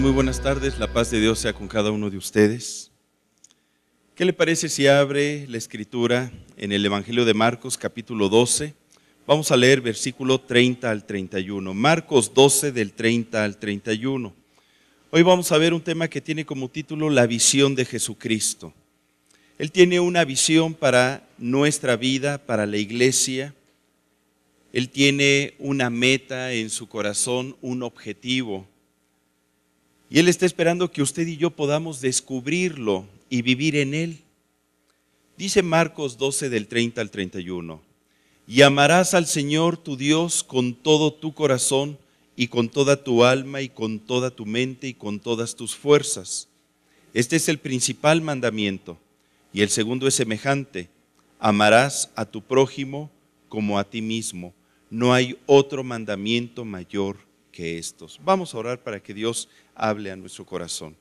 muy buenas tardes. La paz de Dios sea con cada uno de ustedes. ¿Qué le parece si abre la escritura en el Evangelio de Marcos capítulo 12? Vamos a leer versículo 30 al 31. Marcos 12 del 30 al 31. Hoy vamos a ver un tema que tiene como título La visión de Jesucristo. Él tiene una visión para nuestra vida, para la iglesia. Él tiene una meta en su corazón, un objetivo y Él está esperando que usted y yo podamos descubrirlo y vivir en Él. Dice Marcos 12 del 30 al 31, y amarás al Señor tu Dios con todo tu corazón y con toda tu alma y con toda tu mente y con todas tus fuerzas. Este es el principal mandamiento. Y el segundo es semejante, amarás a tu prójimo como a ti mismo. No hay otro mandamiento mayor que estos. Vamos a orar para que Dios hable a nuestro corazón.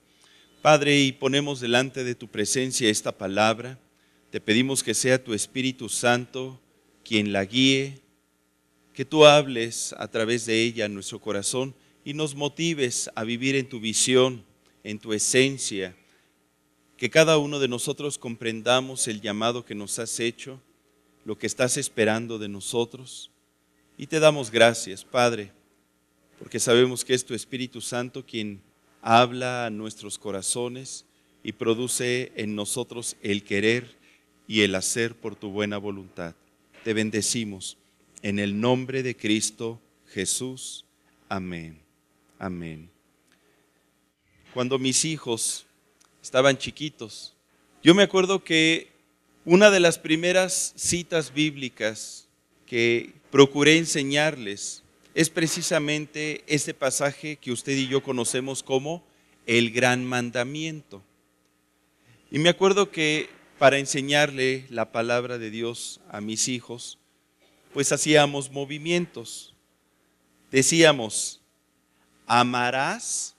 Padre, y ponemos delante de tu presencia esta palabra. Te pedimos que sea tu Espíritu Santo quien la guíe, que tú hables a través de ella a nuestro corazón y nos motives a vivir en tu visión, en tu esencia, que cada uno de nosotros comprendamos el llamado que nos has hecho, lo que estás esperando de nosotros. Y te damos gracias, Padre, porque sabemos que es tu Espíritu Santo quien habla a nuestros corazones y produce en nosotros el querer y el hacer por tu buena voluntad. Te bendecimos en el nombre de Cristo Jesús. Amén. Amén. Cuando mis hijos estaban chiquitos, yo me acuerdo que una de las primeras citas bíblicas que procuré enseñarles es precisamente este pasaje que usted y yo conocemos como el gran mandamiento. Y me acuerdo que para enseñarle la palabra de Dios a mis hijos, pues hacíamos movimientos. Decíamos, amarás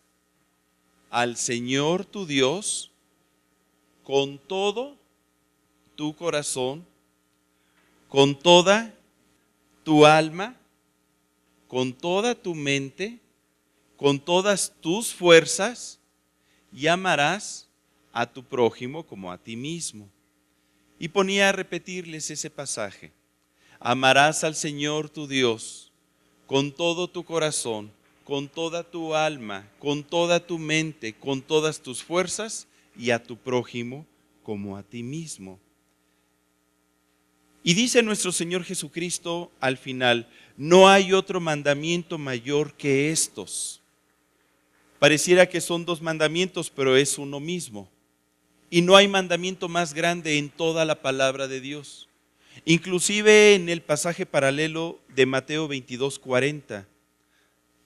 al Señor tu Dios con todo tu corazón, con toda tu alma con toda tu mente, con todas tus fuerzas, y amarás a tu prójimo como a ti mismo. Y ponía a repetirles ese pasaje. Amarás al Señor tu Dios con todo tu corazón, con toda tu alma, con toda tu mente, con todas tus fuerzas y a tu prójimo como a ti mismo. Y dice nuestro Señor Jesucristo al final, no hay otro mandamiento mayor que estos. Pareciera que son dos mandamientos, pero es uno mismo. Y no hay mandamiento más grande en toda la palabra de Dios. Inclusive en el pasaje paralelo de Mateo 22:40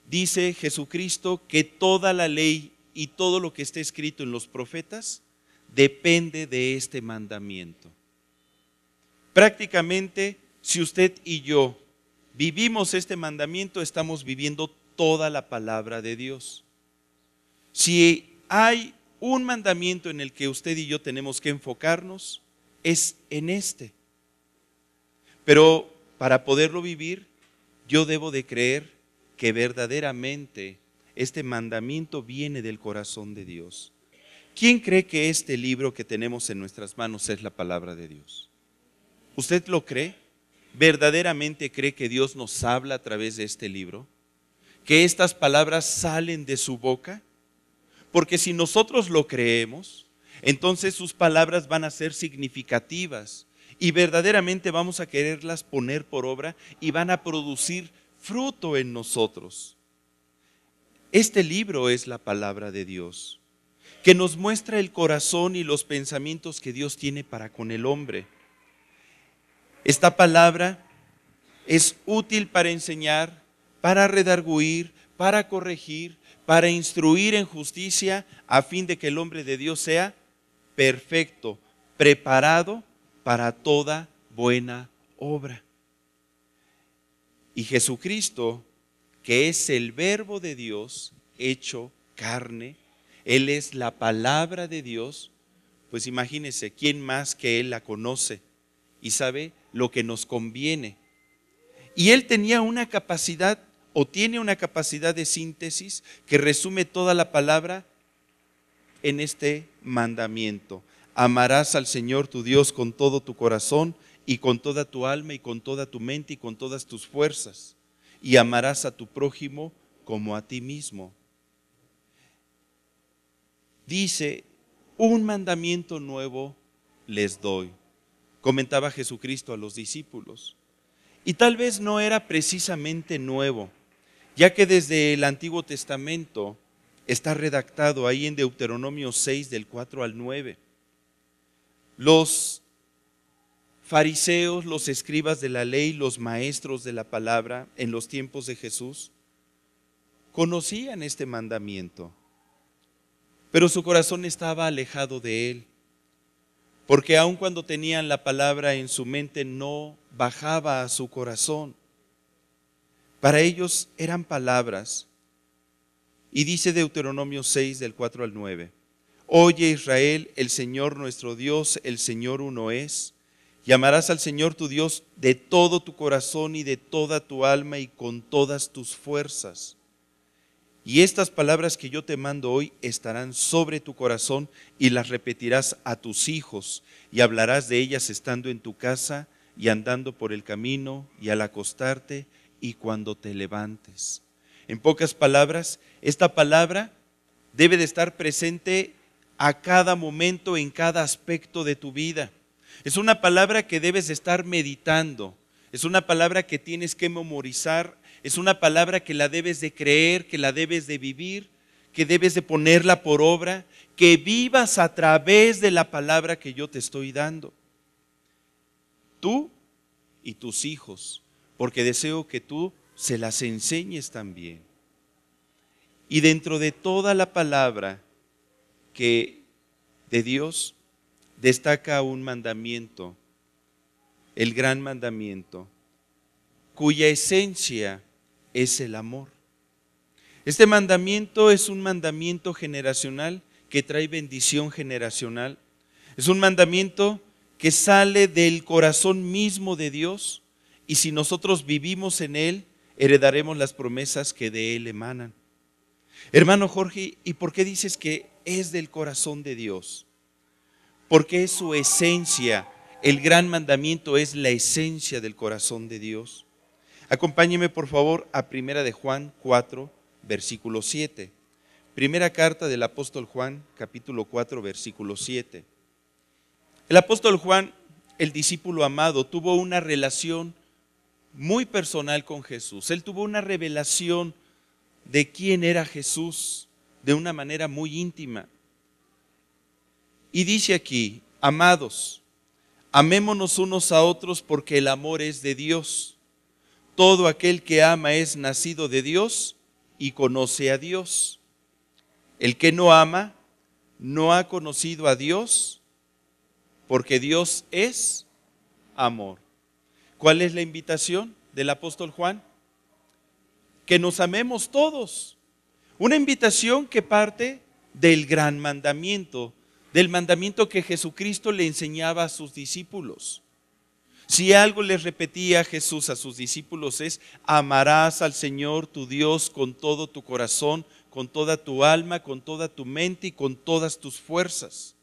dice Jesucristo que toda la ley y todo lo que está escrito en los profetas depende de este mandamiento. Prácticamente si usted y yo vivimos este mandamiento, estamos viviendo toda la palabra de Dios. Si hay un mandamiento en el que usted y yo tenemos que enfocarnos, es en este. Pero para poderlo vivir, yo debo de creer que verdaderamente este mandamiento viene del corazón de Dios. ¿Quién cree que este libro que tenemos en nuestras manos es la palabra de Dios? ¿Usted lo cree? verdaderamente cree que Dios nos habla a través de este libro? ¿Que estas palabras salen de su boca? Porque si nosotros lo creemos, entonces sus palabras van a ser significativas y verdaderamente vamos a quererlas poner por obra y van a producir fruto en nosotros. Este libro es la palabra de Dios, que nos muestra el corazón y los pensamientos que Dios tiene para con el hombre. Esta palabra es útil para enseñar, para redarguir, para corregir, para instruir en justicia, a fin de que el hombre de Dios sea perfecto, preparado para toda buena obra. Y Jesucristo, que es el verbo de Dios hecho carne, Él es la palabra de Dios, pues imagínese, ¿quién más que Él la conoce? y sabe lo que nos conviene. Y él tenía una capacidad o tiene una capacidad de síntesis que resume toda la palabra en este mandamiento. Amarás al Señor tu Dios con todo tu corazón y con toda tu alma y con toda tu mente y con todas tus fuerzas. Y amarás a tu prójimo como a ti mismo. Dice, un mandamiento nuevo les doy comentaba Jesucristo a los discípulos. Y tal vez no era precisamente nuevo, ya que desde el Antiguo Testamento está redactado ahí en Deuteronomio 6 del 4 al 9. Los fariseos, los escribas de la ley, los maestros de la palabra en los tiempos de Jesús, conocían este mandamiento, pero su corazón estaba alejado de él porque aun cuando tenían la palabra en su mente no bajaba a su corazón. Para ellos eran palabras. Y dice Deuteronomio 6 del 4 al 9, Oye Israel, el Señor nuestro Dios, el Señor uno es. Llamarás al Señor tu Dios de todo tu corazón y de toda tu alma y con todas tus fuerzas. Y estas palabras que yo te mando hoy estarán sobre tu corazón y las repetirás a tus hijos y hablarás de ellas estando en tu casa y andando por el camino y al acostarte y cuando te levantes. En pocas palabras, esta palabra debe de estar presente a cada momento, en cada aspecto de tu vida. Es una palabra que debes estar meditando. Es una palabra que tienes que memorizar es una palabra que la debes de creer, que la debes de vivir, que debes de ponerla por obra, que vivas a través de la palabra que yo te estoy dando. Tú y tus hijos, porque deseo que tú se las enseñes también. Y dentro de toda la palabra que de Dios destaca un mandamiento, el gran mandamiento, cuya esencia es el amor. Este mandamiento es un mandamiento generacional que trae bendición generacional. Es un mandamiento que sale del corazón mismo de Dios y si nosotros vivimos en Él, heredaremos las promesas que de Él emanan. Hermano Jorge, ¿y por qué dices que es del corazón de Dios? Porque es su esencia. El gran mandamiento es la esencia del corazón de Dios. Acompáñeme por favor a Primera de Juan 4, versículo 7. Primera carta del apóstol Juan, capítulo 4, versículo 7. El apóstol Juan, el discípulo amado, tuvo una relación muy personal con Jesús. Él tuvo una revelación de quién era Jesús de una manera muy íntima. Y dice aquí, amados, amémonos unos a otros porque el amor es de Dios. Todo aquel que ama es nacido de Dios y conoce a Dios. El que no ama no ha conocido a Dios porque Dios es amor. ¿Cuál es la invitación del apóstol Juan? Que nos amemos todos. Una invitación que parte del gran mandamiento, del mandamiento que Jesucristo le enseñaba a sus discípulos. Si algo les repetía Jesús a sus discípulos es, amarás al Señor tu Dios con todo tu corazón, con toda tu alma, con toda tu mente y con todas tus fuerzas.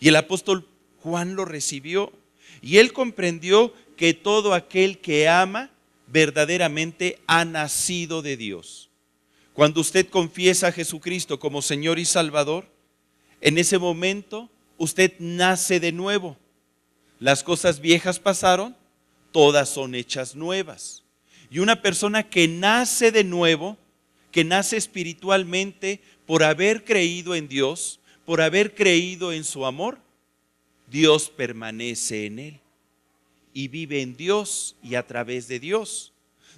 Y el apóstol Juan lo recibió y él comprendió que todo aquel que ama verdaderamente ha nacido de Dios. Cuando usted confiesa a Jesucristo como Señor y Salvador, en ese momento usted nace de nuevo las cosas viejas pasaron, todas son hechas nuevas. Y una persona que nace de nuevo, que nace espiritualmente por haber creído en Dios, por haber creído en su amor, Dios permanece en él y vive en Dios y a través de Dios.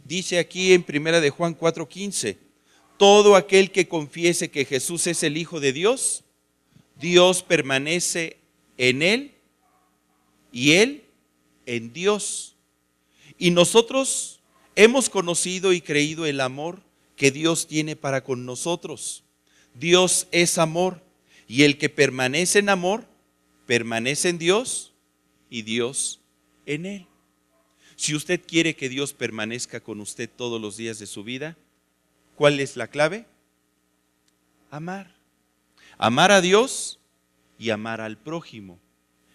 Dice aquí en Primera de Juan 4:15, todo aquel que confiese que Jesús es el Hijo de Dios, Dios permanece en él y Él en Dios. Y nosotros hemos conocido y creído el amor que Dios tiene para con nosotros. Dios es amor y el que permanece en amor, permanece en Dios y Dios en Él. Si usted quiere que Dios permanezca con usted todos los días de su vida, ¿cuál es la clave? Amar. Amar a Dios y amar al prójimo.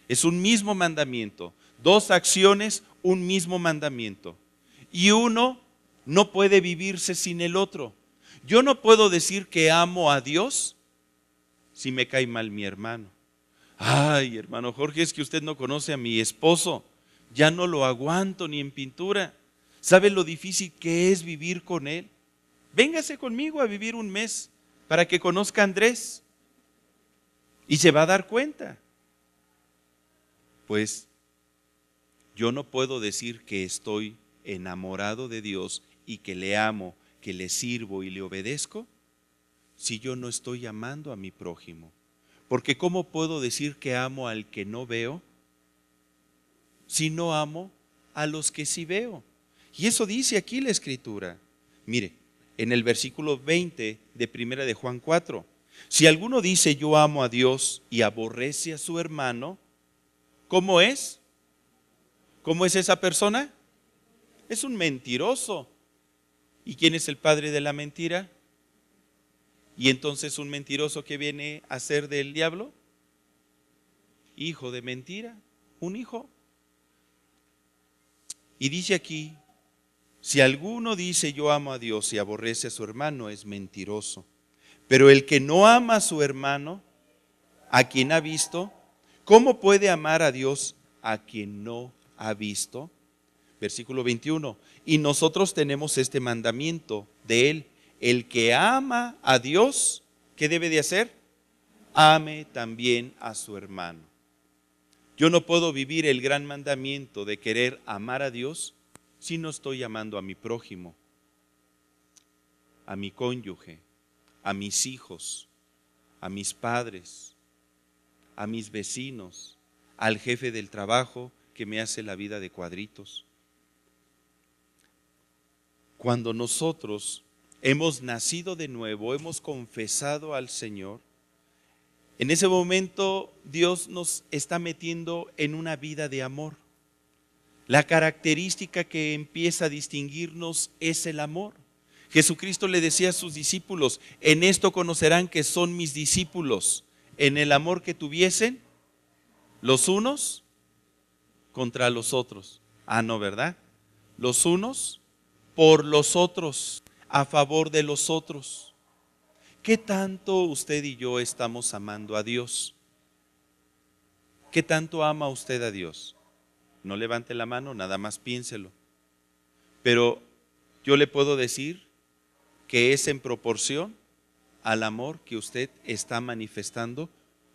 Es un mismo mandamiento. Dos acciones, un mismo mandamiento. Y uno no puede vivirse sin el otro. Yo no puedo decir que amo a Dios si me cae mal mi hermano. Ay, hermano Jorge, es que usted no conoce a mi esposo. Ya no lo aguanto ni en pintura. ¿Sabe lo difícil que es vivir con él? Véngase conmigo a vivir un mes para que conozca a Andrés. Y se va a dar cuenta pues yo no puedo decir que estoy enamorado de Dios y que le amo, que le sirvo y le obedezco, si yo no estoy amando a mi prójimo. Porque ¿cómo puedo decir que amo al que no veo si no amo a los que sí veo? Y eso dice aquí la escritura. Mire, en el versículo 20 de primera de Juan 4, si alguno dice yo amo a Dios y aborrece a su hermano, ¿Cómo es? ¿Cómo es esa persona? Es un mentiroso. ¿Y quién es el padre de la mentira? Y entonces un mentiroso que viene a ser del diablo, hijo de mentira, un hijo. Y dice aquí, si alguno dice yo amo a Dios y aborrece a su hermano, es mentiroso. Pero el que no ama a su hermano, a quien ha visto, ¿Cómo puede amar a Dios a quien no ha visto? Versículo 21. Y nosotros tenemos este mandamiento de Él. El que ama a Dios, ¿qué debe de hacer? Ame también a su hermano. Yo no puedo vivir el gran mandamiento de querer amar a Dios si no estoy amando a mi prójimo, a mi cónyuge, a mis hijos, a mis padres, a mis vecinos, al jefe del trabajo que me hace la vida de cuadritos. Cuando nosotros hemos nacido de nuevo, hemos confesado al Señor, en ese momento Dios nos está metiendo en una vida de amor. La característica que empieza a distinguirnos es el amor. Jesucristo le decía a sus discípulos, en esto conocerán que son mis discípulos, en el amor que tuviesen los unos contra los otros. Ah, no, ¿verdad? Los unos por los otros, a favor de los otros. ¿Qué tanto usted y yo estamos amando a Dios? ¿Qué tanto ama usted a Dios? No levante la mano, nada más piénselo. Pero yo le puedo decir que es en proporción al amor que usted está manifestando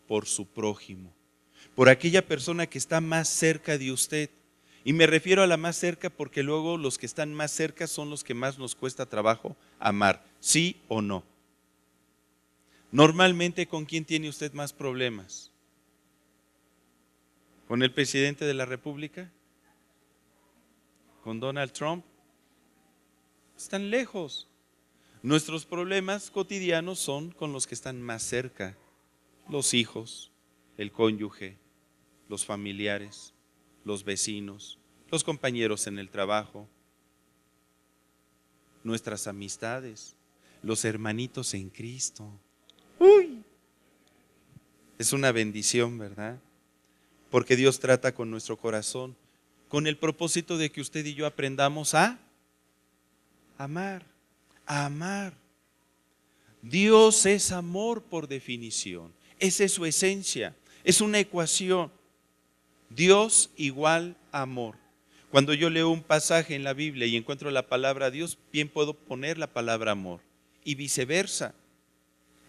por su prójimo, por aquella persona que está más cerca de usted. Y me refiero a la más cerca porque luego los que están más cerca son los que más nos cuesta trabajo amar, sí o no. Normalmente, ¿con quién tiene usted más problemas? ¿Con el presidente de la República? ¿Con Donald Trump? Están lejos. Nuestros problemas cotidianos son con los que están más cerca, los hijos, el cónyuge, los familiares, los vecinos, los compañeros en el trabajo, nuestras amistades, los hermanitos en Cristo. Uy. Es una bendición, ¿verdad? Porque Dios trata con nuestro corazón, con el propósito de que usted y yo aprendamos a amar amar. Dios es amor por definición. Esa es su esencia. Es una ecuación. Dios igual amor. Cuando yo leo un pasaje en la Biblia y encuentro la palabra Dios, bien puedo poner la palabra amor. Y viceversa.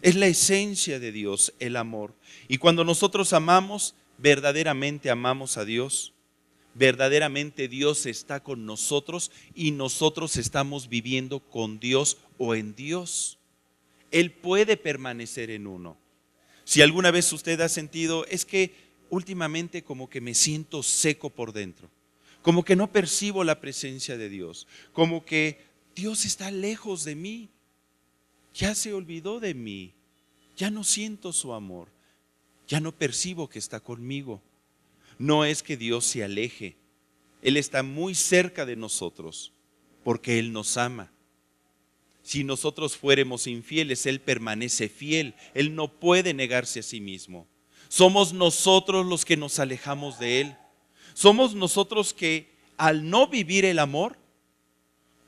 Es la esencia de Dios, el amor. Y cuando nosotros amamos, verdaderamente amamos a Dios verdaderamente Dios está con nosotros y nosotros estamos viviendo con Dios o en Dios. Él puede permanecer en uno. Si alguna vez usted ha sentido, es que últimamente como que me siento seco por dentro, como que no percibo la presencia de Dios, como que Dios está lejos de mí, ya se olvidó de mí, ya no siento su amor, ya no percibo que está conmigo no es que Dios se aleje. Él está muy cerca de nosotros porque Él nos ama. Si nosotros fuéramos infieles, Él permanece fiel. Él no puede negarse a sí mismo. Somos nosotros los que nos alejamos de Él. Somos nosotros que al no vivir el amor,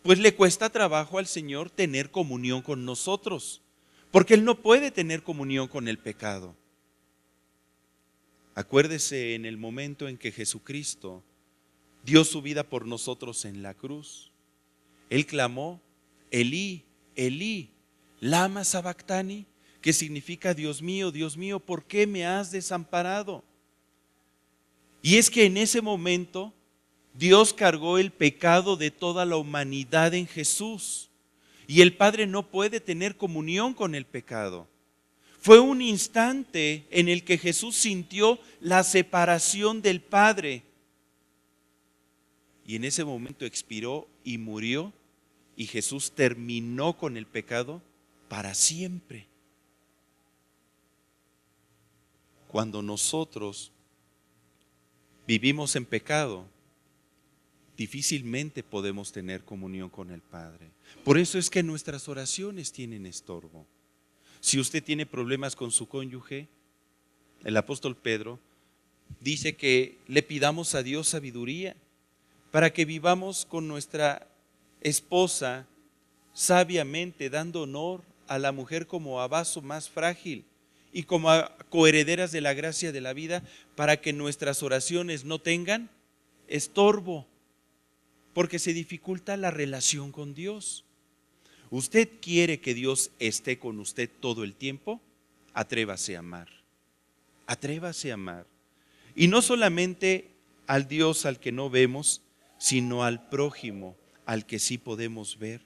pues le cuesta trabajo al Señor tener comunión con nosotros, porque Él no puede tener comunión con el pecado. Acuérdese en el momento en que Jesucristo dio su vida por nosotros en la cruz. Él clamó, Elí, Elí, lama sabactani, que significa Dios mío, Dios mío, ¿por qué me has desamparado? Y es que en ese momento Dios cargó el pecado de toda la humanidad en Jesús. Y el Padre no puede tener comunión con el pecado. Fue un instante en el que Jesús sintió la separación del Padre. Y en ese momento expiró y murió y Jesús terminó con el pecado para siempre. Cuando nosotros vivimos en pecado, difícilmente podemos tener comunión con el Padre. Por eso es que nuestras oraciones tienen estorbo. Si usted tiene problemas con su cónyuge, el apóstol Pedro dice que le pidamos a Dios sabiduría para que vivamos con nuestra esposa sabiamente, dando honor a la mujer como a vaso más frágil y como a coherederas de la gracia de la vida, para que nuestras oraciones no tengan estorbo, porque se dificulta la relación con Dios. ¿Usted quiere que Dios esté con usted todo el tiempo? Atrévase a amar. Atrévase a amar. Y no solamente al Dios al que no vemos, sino al prójimo al que sí podemos ver.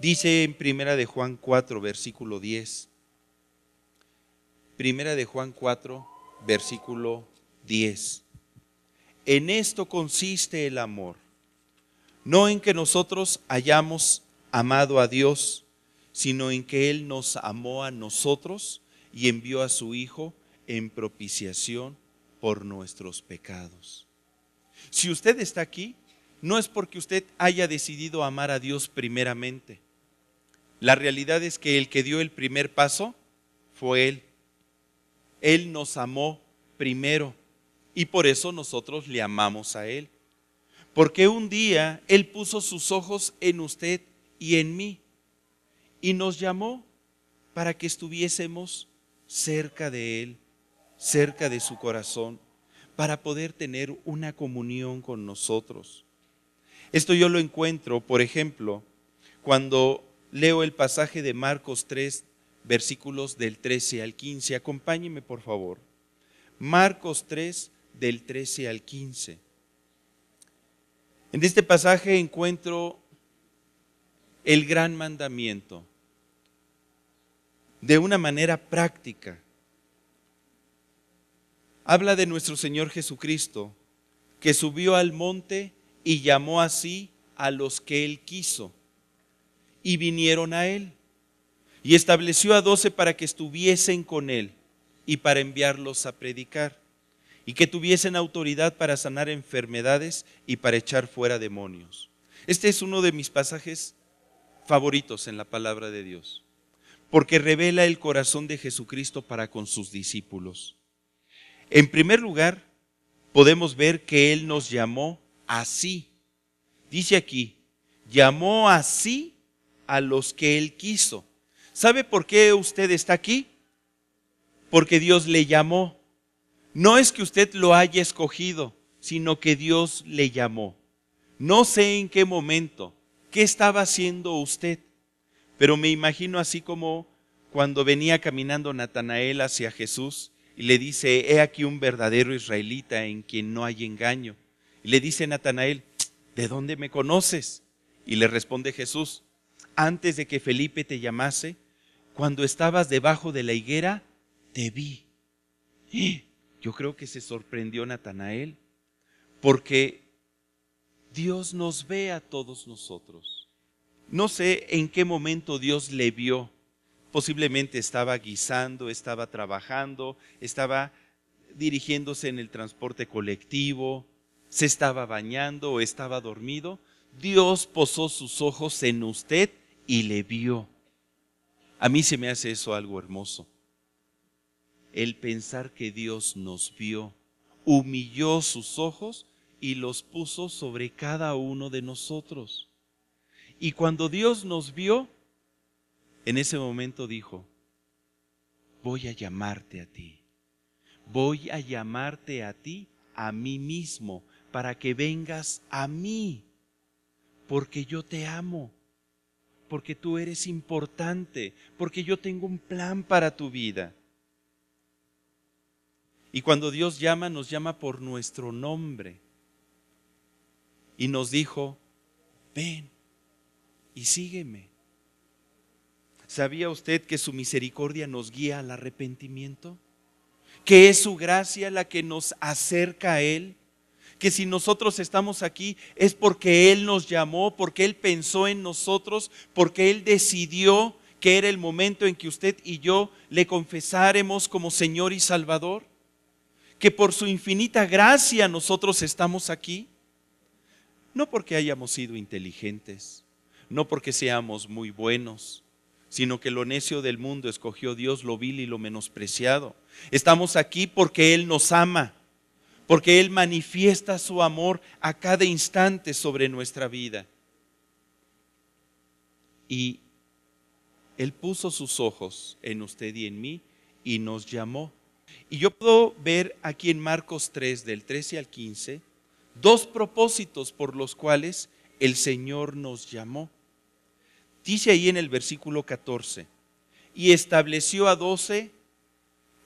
Dice en Primera de Juan 4, versículo 10. Primera de Juan 4, versículo 10. En esto consiste el amor no en que nosotros hayamos amado a Dios, sino en que Él nos amó a nosotros y envió a su Hijo en propiciación por nuestros pecados. Si usted está aquí, no es porque usted haya decidido amar a Dios primeramente. La realidad es que el que dio el primer paso fue Él. Él nos amó primero y por eso nosotros le amamos a Él. Porque un día Él puso sus ojos en usted y en mí y nos llamó para que estuviésemos cerca de Él, cerca de su corazón, para poder tener una comunión con nosotros. Esto yo lo encuentro, por ejemplo, cuando leo el pasaje de Marcos 3, versículos del 13 al 15. Acompáñeme, por favor. Marcos 3, del 13 al 15. En este pasaje encuentro el gran mandamiento de una manera práctica. Habla de nuestro Señor Jesucristo, que subió al monte y llamó así a los que él quiso, y vinieron a él, y estableció a doce para que estuviesen con él y para enviarlos a predicar y que tuviesen autoridad para sanar enfermedades y para echar fuera demonios. Este es uno de mis pasajes favoritos en la palabra de Dios, porque revela el corazón de Jesucristo para con sus discípulos. En primer lugar, podemos ver que Él nos llamó así. Dice aquí, llamó así a los que Él quiso. ¿Sabe por qué usted está aquí? Porque Dios le llamó. No es que usted lo haya escogido, sino que Dios le llamó. No sé en qué momento, qué estaba haciendo usted, pero me imagino así como cuando venía caminando Natanael hacia Jesús y le dice, he aquí un verdadero israelita en quien no hay engaño. Y le dice Natanael, ¿de dónde me conoces? Y le responde Jesús, antes de que Felipe te llamase, cuando estabas debajo de la higuera, te vi. ¡Eh! Yo creo que se sorprendió Natanael, porque Dios nos ve a todos nosotros. No sé en qué momento Dios le vio. Posiblemente estaba guisando, estaba trabajando, estaba dirigiéndose en el transporte colectivo, se estaba bañando o estaba dormido. Dios posó sus ojos en usted y le vio. A mí se me hace eso algo hermoso el pensar que Dios nos vio, humilló sus ojos y los puso sobre cada uno de nosotros. Y cuando Dios nos vio, en ese momento dijo, voy a llamarte a ti, voy a llamarte a ti, a mí mismo, para que vengas a mí, porque yo te amo, porque tú eres importante, porque yo tengo un plan para tu vida. Y cuando Dios llama, nos llama por nuestro nombre. Y nos dijo, ven y sígueme. ¿Sabía usted que su misericordia nos guía al arrepentimiento? ¿Que es su gracia la que nos acerca a Él? que si nosotros estamos aquí es porque Él nos llamó, porque Él pensó en nosotros, porque Él decidió que era el momento en que usted y yo le confesáremos como Señor y Salvador que por su infinita gracia nosotros estamos aquí? No porque hayamos sido inteligentes, no porque seamos muy buenos, sino que lo necio del mundo escogió Dios lo vil y lo menospreciado. Estamos aquí porque Él nos ama, porque Él manifiesta su amor a cada instante sobre nuestra vida. Y Él puso sus ojos en usted y en mí y nos llamó y yo puedo ver aquí en Marcos 3, del 13 al 15, dos propósitos por los cuales el Señor nos llamó. Dice ahí en el versículo 14, y estableció a doce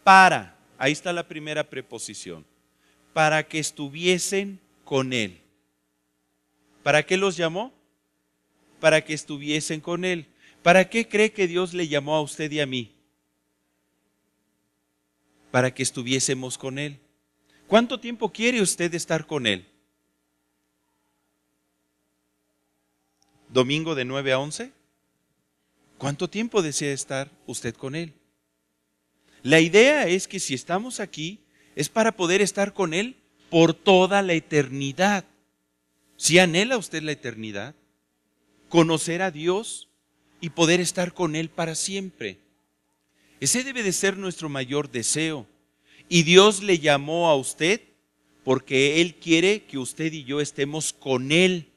para, ahí está la primera preposición, para que estuviesen con Él. ¿Para qué los llamó? Para que estuviesen con Él. ¿Para qué cree que Dios le llamó a usted y a mí? para que estuviésemos con Él. ¿Cuánto tiempo quiere usted estar con Él? ¿Domingo de 9 a 11? ¿Cuánto tiempo desea estar usted con Él? La idea es que si estamos aquí es para poder estar con Él por toda la eternidad. Si anhela usted la eternidad, conocer a Dios y poder estar con Él para siempre. Ese debe de ser nuestro mayor deseo. Y Dios le llamó a usted porque Él quiere que usted y yo estemos con Él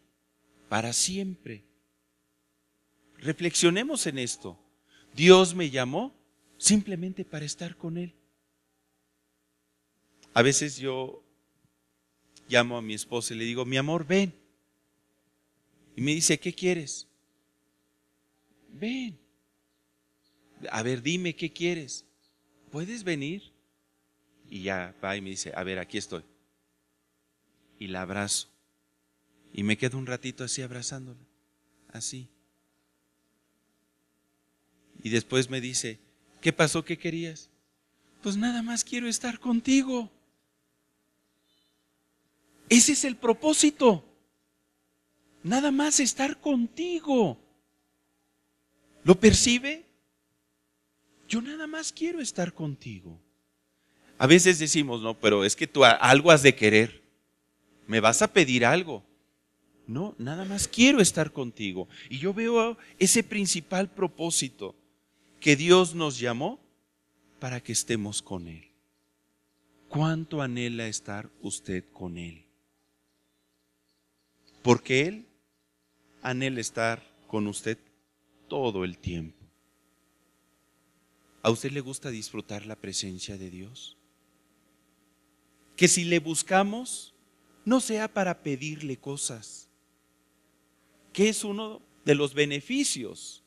para siempre. Reflexionemos en esto. Dios me llamó simplemente para estar con Él. A veces yo llamo a mi esposa y le digo, mi amor, ven. Y me dice, ¿qué quieres? Ven a ver, dime qué quieres. ¿Puedes venir? Y ya va y me dice, a ver, aquí estoy. Y la abrazo. Y me quedo un ratito así abrazándola. Así. Y después me dice, ¿qué pasó? ¿Qué querías? Pues nada más quiero estar contigo. Ese es el propósito. Nada más estar contigo. ¿Lo percibe? Yo nada más quiero estar contigo. A veces decimos, no, pero es que tú algo has de querer. Me vas a pedir algo. No, nada más quiero estar contigo. Y yo veo ese principal propósito que Dios nos llamó para que estemos con Él. ¿Cuánto anhela estar usted con Él? Porque Él anhela estar con usted todo el tiempo. ¿A usted le gusta disfrutar la presencia de Dios? Que si le buscamos, no sea para pedirle cosas, que es uno de los beneficios.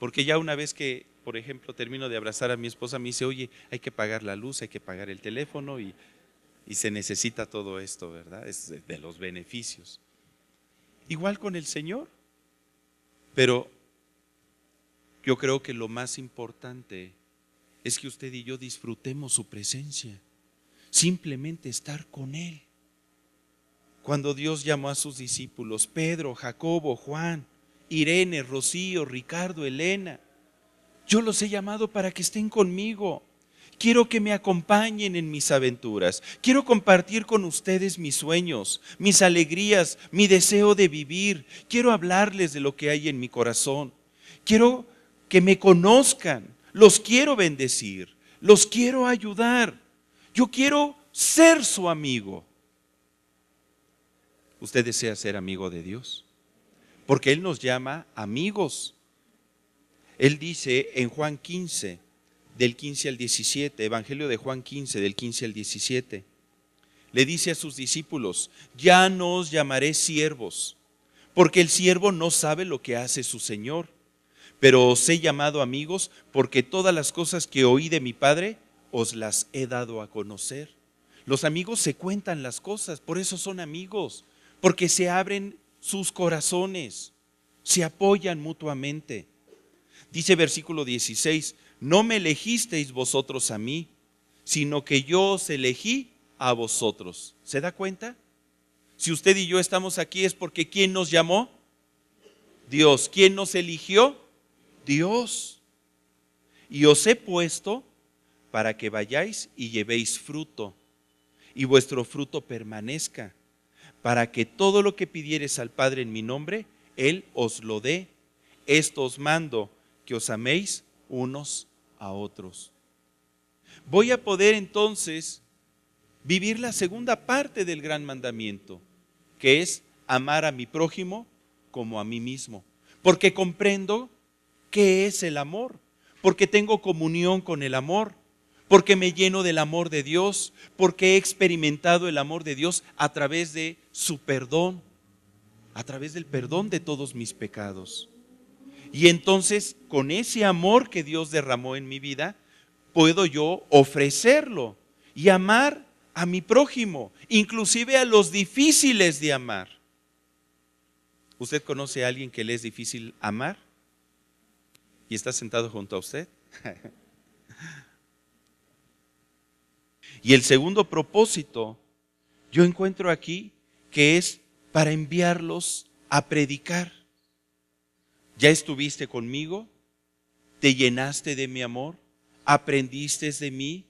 Porque ya una vez que, por ejemplo, termino de abrazar a mi esposa, me dice, oye, hay que pagar la luz, hay que pagar el teléfono y, y se necesita todo esto, ¿verdad? Es de los beneficios. Igual con el Señor. Pero yo creo que lo más importante es que usted y yo disfrutemos su presencia, simplemente estar con Él. Cuando Dios llamó a sus discípulos, Pedro, Jacobo, Juan, Irene, Rocío, Ricardo, Elena, yo los he llamado para que estén conmigo. Quiero que me acompañen en mis aventuras. Quiero compartir con ustedes mis sueños, mis alegrías, mi deseo de vivir. Quiero hablarles de lo que hay en mi corazón. Quiero que me conozcan los quiero bendecir, los quiero ayudar, yo quiero ser su amigo. ¿Usted desea ser amigo de Dios? Porque Él nos llama amigos. Él dice en Juan 15, del 15 al 17, Evangelio de Juan 15, del 15 al 17, le dice a sus discípulos, ya no os llamaré siervos, porque el siervo no sabe lo que hace su Señor pero os he llamado amigos porque todas las cosas que oí de mi Padre os las he dado a conocer. Los amigos se cuentan las cosas, por eso son amigos, porque se abren sus corazones, se apoyan mutuamente. Dice versículo 16, no me elegisteis vosotros a mí, sino que yo os elegí a vosotros. ¿Se da cuenta? Si usted y yo estamos aquí es porque ¿quién nos llamó? Dios. ¿Quién nos eligió? Dios. Y os he puesto para que vayáis y llevéis fruto, y vuestro fruto permanezca, para que todo lo que pidiereis al Padre en mi nombre, Él os lo dé. Esto os mando, que os améis unos a otros. Voy a poder entonces vivir la segunda parte del gran mandamiento, que es amar a mi prójimo como a mí mismo, porque comprendo ¿Qué es el amor? Porque tengo comunión con el amor, porque me lleno del amor de Dios, porque he experimentado el amor de Dios a través de su perdón, a través del perdón de todos mis pecados. Y entonces, con ese amor que Dios derramó en mi vida, puedo yo ofrecerlo y amar a mi prójimo, inclusive a los difíciles de amar. ¿Usted conoce a alguien que le es difícil amar? y está sentado junto a usted. y el segundo propósito, yo encuentro aquí que es para enviarlos a predicar. Ya estuviste conmigo, te llenaste de mi amor, aprendiste de mí,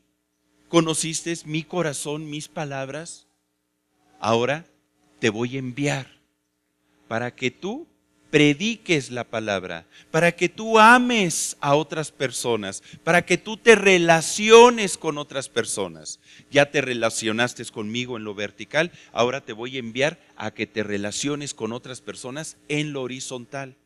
conociste mi corazón, mis palabras. Ahora te voy a enviar para que tú prediques la palabra, para que tú ames a otras personas, para que tú te relaciones con otras personas. Ya te relacionaste conmigo en lo vertical, ahora te voy a enviar a que te relaciones con otras personas en lo horizontal.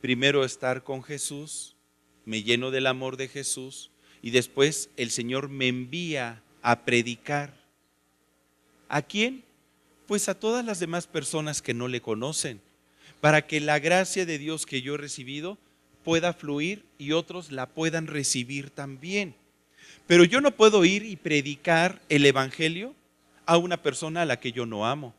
Primero estar con Jesús, me lleno del amor de Jesús y después el Señor me envía a predicar. ¿A quién? Pues a todas las demás personas que no le conocen para que la gracia de Dios que yo he recibido pueda fluir y otros la puedan recibir también. Pero yo no puedo ir y predicar el Evangelio a una persona a la que yo no amo.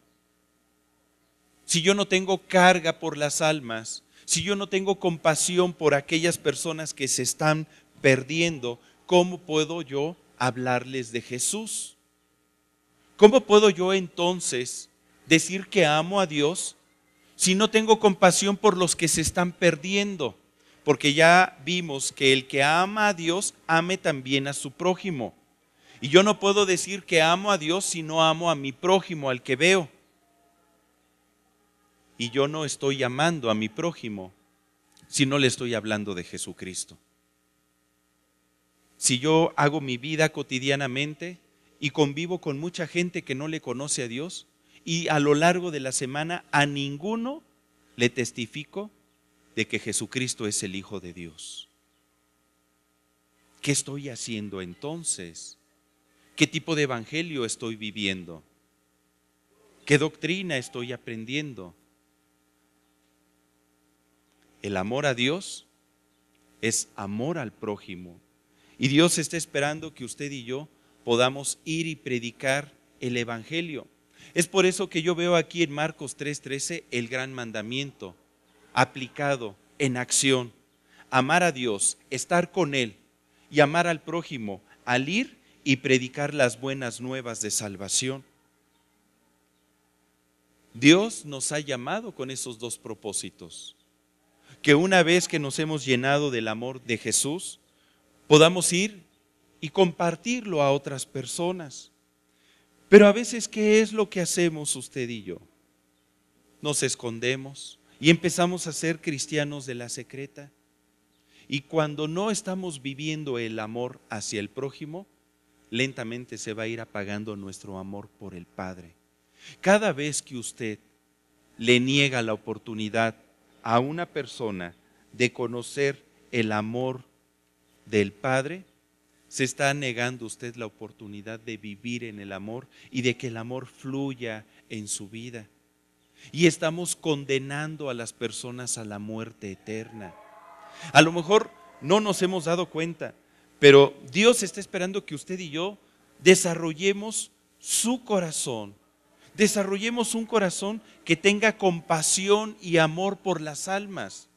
Si yo no tengo carga por las almas, si yo no tengo compasión por aquellas personas que se están perdiendo, ¿cómo puedo yo hablarles de Jesús? ¿Cómo puedo yo entonces decir que amo a Dios si no tengo compasión por los que se están perdiendo? Porque ya vimos que el que ama a Dios, ame también a su prójimo. Y yo no puedo decir que amo a Dios si no amo a mi prójimo, al que veo. Y yo no estoy amando a mi prójimo si no le estoy hablando de Jesucristo. Si yo hago mi vida cotidianamente y convivo con mucha gente que no le conoce a Dios, y a lo largo de la semana a ninguno le testifico de que Jesucristo es el Hijo de Dios. ¿Qué estoy haciendo entonces? ¿Qué tipo de evangelio estoy viviendo? ¿Qué doctrina estoy aprendiendo? El amor a Dios es amor al prójimo. Y Dios está esperando que usted y yo podamos ir y predicar el Evangelio. Es por eso que yo veo aquí en Marcos 3:13 el gran mandamiento aplicado en acción. Amar a Dios, estar con Él y amar al prójimo al ir y predicar las buenas nuevas de salvación. Dios nos ha llamado con esos dos propósitos. Que una vez que nos hemos llenado del amor de Jesús, podamos ir y compartirlo a otras personas. Pero a veces, ¿qué es lo que hacemos usted y yo? Nos escondemos y empezamos a ser cristianos de la secreta. Y cuando no estamos viviendo el amor hacia el prójimo, lentamente se va a ir apagando nuestro amor por el Padre. Cada vez que usted le niega la oportunidad a una persona de conocer el amor del Padre, se está negando usted la oportunidad de vivir en el amor y de que el amor fluya en su vida. Y estamos condenando a las personas a la muerte eterna. A lo mejor no nos hemos dado cuenta, pero Dios está esperando que usted y yo desarrollemos su corazón, desarrollemos un corazón que tenga compasión y amor por las almas.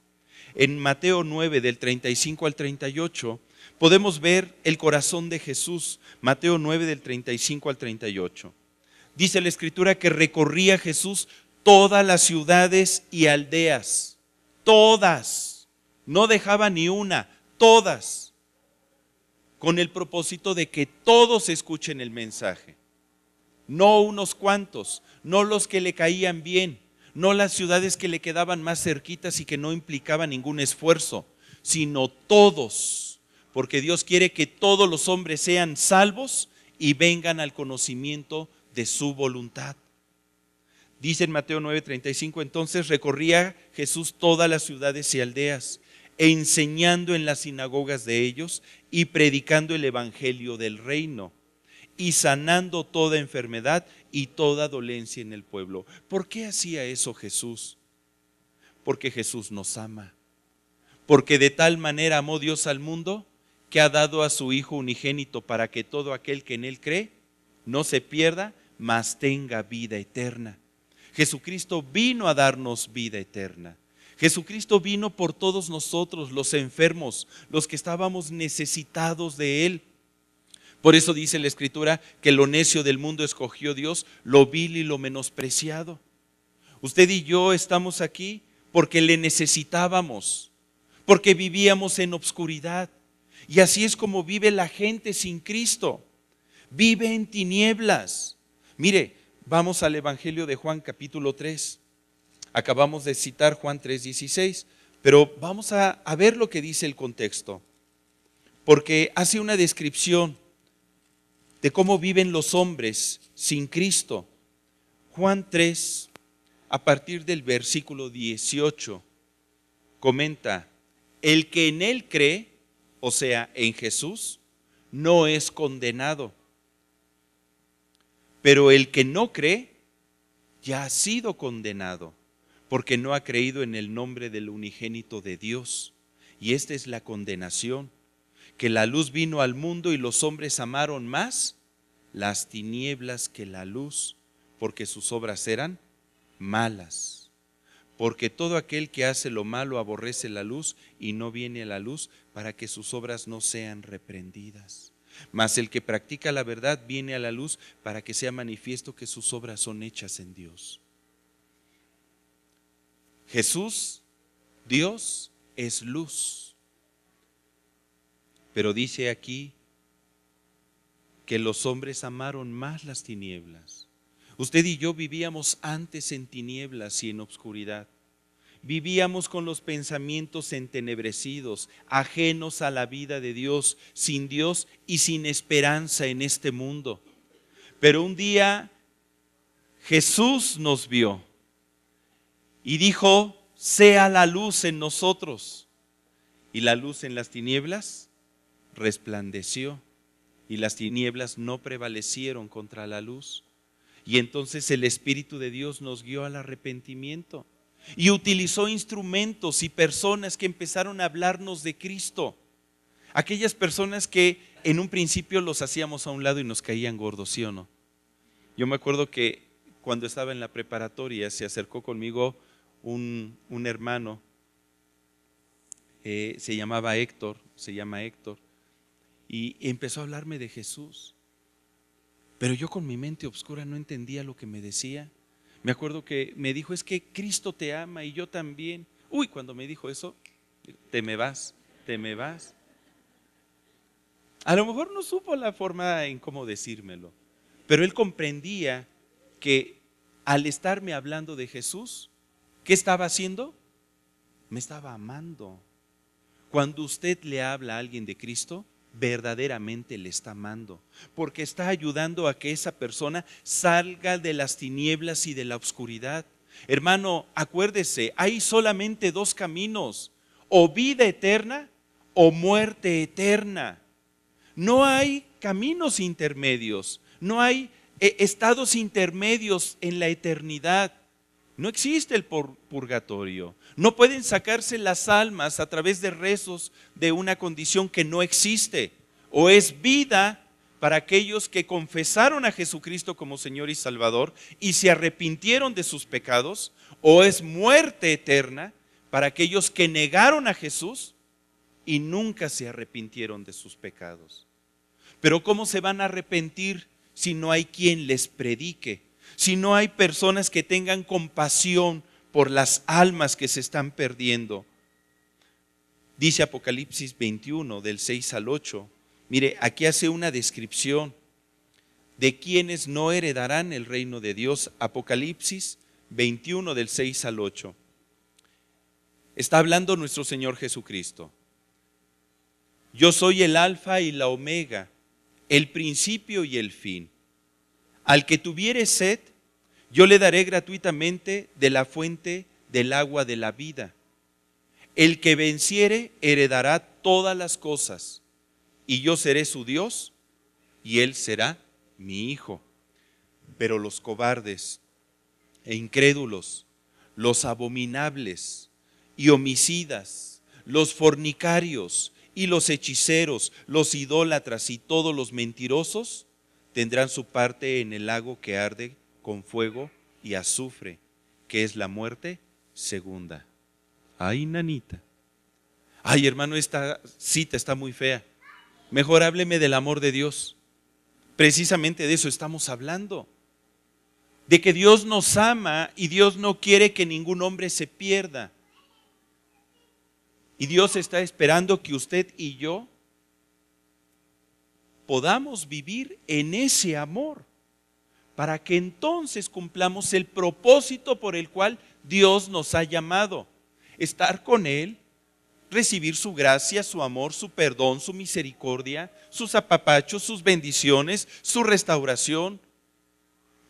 En Mateo 9, del 35 al 38, podemos ver el corazón de Jesús, Mateo 9 del 35 al 38. Dice la escritura que recorría Jesús todas las ciudades y aldeas, todas, no dejaba ni una, todas, con el propósito de que todos escuchen el mensaje, no unos cuantos, no los que le caían bien, no las ciudades que le quedaban más cerquitas y que no implicaban ningún esfuerzo, sino todos porque Dios quiere que todos los hombres sean salvos y vengan al conocimiento de su voluntad. Dice en Mateo 9:35, entonces recorría Jesús todas las ciudades y aldeas, e enseñando en las sinagogas de ellos y predicando el Evangelio del reino y sanando toda enfermedad y toda dolencia en el pueblo. ¿Por qué hacía eso Jesús? Porque Jesús nos ama. Porque de tal manera amó Dios al mundo que ha dado a su Hijo unigénito para que todo aquel que en Él cree no se pierda, mas tenga vida eterna. Jesucristo vino a darnos vida eterna. Jesucristo vino por todos nosotros, los enfermos, los que estábamos necesitados de Él. Por eso dice la Escritura que lo necio del mundo escogió Dios, lo vil y lo menospreciado. Usted y yo estamos aquí porque le necesitábamos, porque vivíamos en obscuridad, y así es como vive la gente sin Cristo. Vive en tinieblas. Mire, vamos al Evangelio de Juan capítulo 3. Acabamos de citar Juan 3:16, pero vamos a, a ver lo que dice el contexto, porque hace una descripción de cómo viven los hombres sin Cristo. Juan 3, a partir del versículo 18, comenta, el que en él cree o sea, en Jesús, no es condenado. Pero el que no cree, ya ha sido condenado, porque no ha creído en el nombre del unigénito de Dios. Y esta es la condenación, que la luz vino al mundo y los hombres amaron más las tinieblas que la luz, porque sus obras eran malas porque todo aquel que hace lo malo aborrece la luz y no viene a la luz para que sus obras no sean reprendidas. Mas el que practica la verdad viene a la luz para que sea manifiesto que sus obras son hechas en Dios. Jesús, Dios, es luz. Pero dice aquí que los hombres amaron más las tinieblas. Usted y yo vivíamos antes en tinieblas y en obscuridad vivíamos con los pensamientos entenebrecidos, ajenos a la vida de Dios, sin Dios y sin esperanza en este mundo. Pero un día Jesús nos vio y dijo, sea la luz en nosotros. Y la luz en las tinieblas resplandeció y las tinieblas no prevalecieron contra la luz. Y entonces el Espíritu de Dios nos guió al arrepentimiento. Y utilizó instrumentos y personas que empezaron a hablarnos de Cristo. Aquellas personas que en un principio los hacíamos a un lado y nos caían gordos, ¿sí o no? Yo me acuerdo que cuando estaba en la preparatoria se acercó conmigo un, hermano, eh, se llamaba Héctor, se llama Héctor, y empezó a hablarme de Jesús. Pero yo con mi mente oscura no entendía lo que me decía. Me acuerdo que me dijo, es que Cristo te ama y yo también. Uy, cuando me dijo eso, te me vas, te me vas. A lo mejor no supo la forma en cómo decírmelo, pero él comprendía que al estarme hablando de Jesús, ¿qué estaba haciendo? Me estaba amando. Cuando usted le habla a alguien de Cristo, verdaderamente le está amando, porque está ayudando a que esa persona salga de las tinieblas y de la oscuridad. Hermano, acuérdese, hay solamente dos caminos, o vida eterna o muerte eterna. No hay caminos intermedios, no hay eh, estados intermedios en la eternidad. No existe el purgatorio. No pueden sacarse las almas a través de rezos de una condición que no existe o es vida para aquellos que confesaron a Jesucristo como Señor y Salvador y se arrepintieron de sus pecados o es muerte eterna para aquellos que negaron a Jesús y nunca se arrepintieron de sus pecados. Pero ¿cómo se van a arrepentir si no hay quien les predique? si no hay personas que tengan compasión por las almas que se están perdiendo. Dice Apocalipsis 21, del 6 al 8. Mire, aquí hace una descripción de quienes no heredarán el reino de Dios. Apocalipsis 21, del 6 al 8. Está hablando nuestro Señor Jesucristo. Yo soy el alfa y la omega, el principio y el fin. Al que tuviere sed, yo le daré gratuitamente de la fuente del agua de la vida. El que venciere heredará todas las cosas, y yo seré su Dios, y él será mi hijo. Pero los cobardes e incrédulos, los abominables y homicidas, los fornicarios y los hechiceros, los idólatras y todos los mentirosos, tendrán su parte en el lago que arde con fuego y azufre, que es la muerte segunda. Ay, nanita. Ay, hermano, esta cita está muy fea. Mejor hábleme del amor de Dios. Precisamente de eso estamos hablando. De que Dios nos ama y Dios no quiere que ningún hombre se pierda. Y Dios está esperando que usted y yo podamos vivir en ese amor, para que entonces cumplamos el propósito por el cual Dios nos ha llamado, estar con Él, recibir su gracia, su amor, su perdón, su misericordia, sus apapachos, sus bendiciones, su restauración,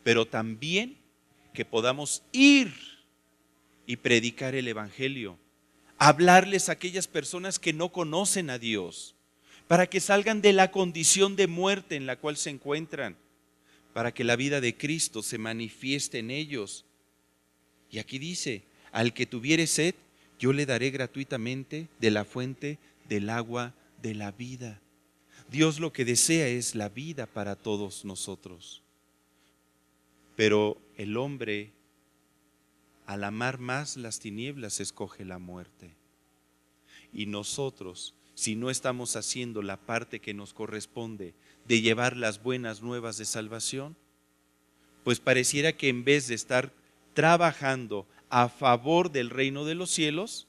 pero también que podamos ir y predicar el Evangelio, hablarles a aquellas personas que no conocen a Dios para que salgan de la condición de muerte en la cual se encuentran, para que la vida de Cristo se manifieste en ellos. Y aquí dice, al que tuviere sed, yo le daré gratuitamente de la fuente del agua de la vida. Dios lo que desea es la vida para todos nosotros. Pero el hombre, al amar más las tinieblas, escoge la muerte. Y nosotros, si no estamos haciendo la parte que nos corresponde de llevar las buenas nuevas de salvación? Pues pareciera que en vez de estar trabajando a favor del reino de los cielos,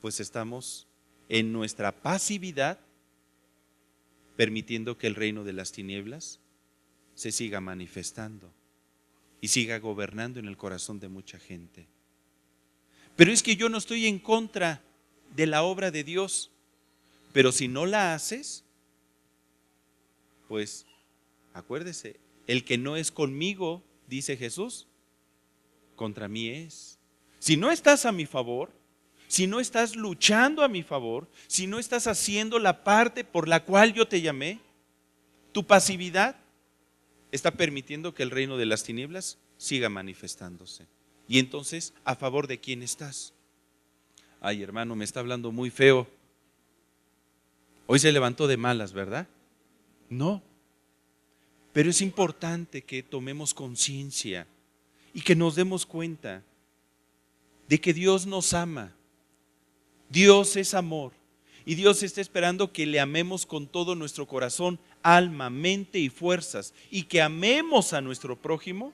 pues estamos en nuestra pasividad permitiendo que el reino de las tinieblas se siga manifestando y siga gobernando en el corazón de mucha gente. Pero es que yo no estoy en contra de la obra de Dios. Pero si no la haces, pues acuérdese, el que no es conmigo, dice Jesús, contra mí es. Si no estás a mi favor, si no estás luchando a mi favor, si no estás haciendo la parte por la cual yo te llamé, tu pasividad está permitiendo que el reino de las tinieblas siga manifestándose. Y entonces, ¿a favor de quién estás? ay hermano, me está hablando muy feo. Hoy se levantó de malas, ¿verdad? No. Pero es importante que tomemos conciencia y que nos demos cuenta de que Dios nos ama. Dios es amor y Dios está esperando que le amemos con todo nuestro corazón, alma, mente y fuerzas y que amemos a nuestro prójimo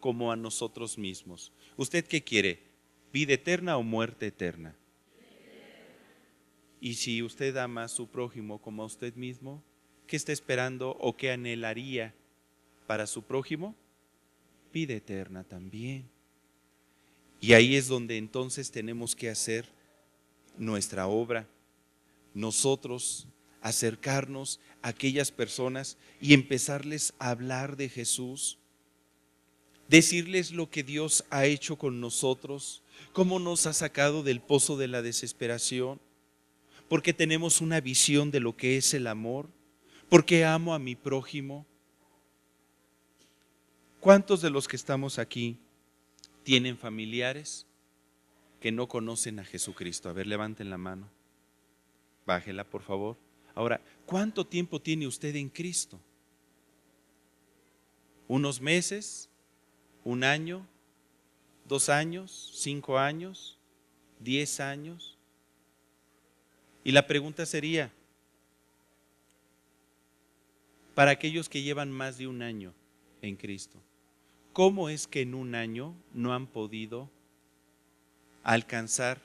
como a nosotros mismos. ¿Usted qué quiere? vida eterna o muerte eterna. Y si usted ama a su prójimo como a usted mismo, ¿qué está esperando o qué anhelaría para su prójimo? Vida eterna también. Y ahí es donde entonces tenemos que hacer nuestra obra, nosotros acercarnos a aquellas personas y empezarles a hablar de Jesús decirles lo que Dios ha hecho con nosotros, cómo nos ha sacado del pozo de la desesperación, porque tenemos una visión de lo que es el amor, porque amo a mi prójimo. ¿Cuántos de los que estamos aquí tienen familiares que no conocen a Jesucristo? A ver, levanten la mano. Bájela, por favor. Ahora, ¿cuánto tiempo tiene usted en Cristo? ¿Unos meses? un año, dos años, cinco años, diez años. Y la pregunta sería, para aquellos que llevan más de un año en Cristo, ¿cómo es que en un año no han podido alcanzar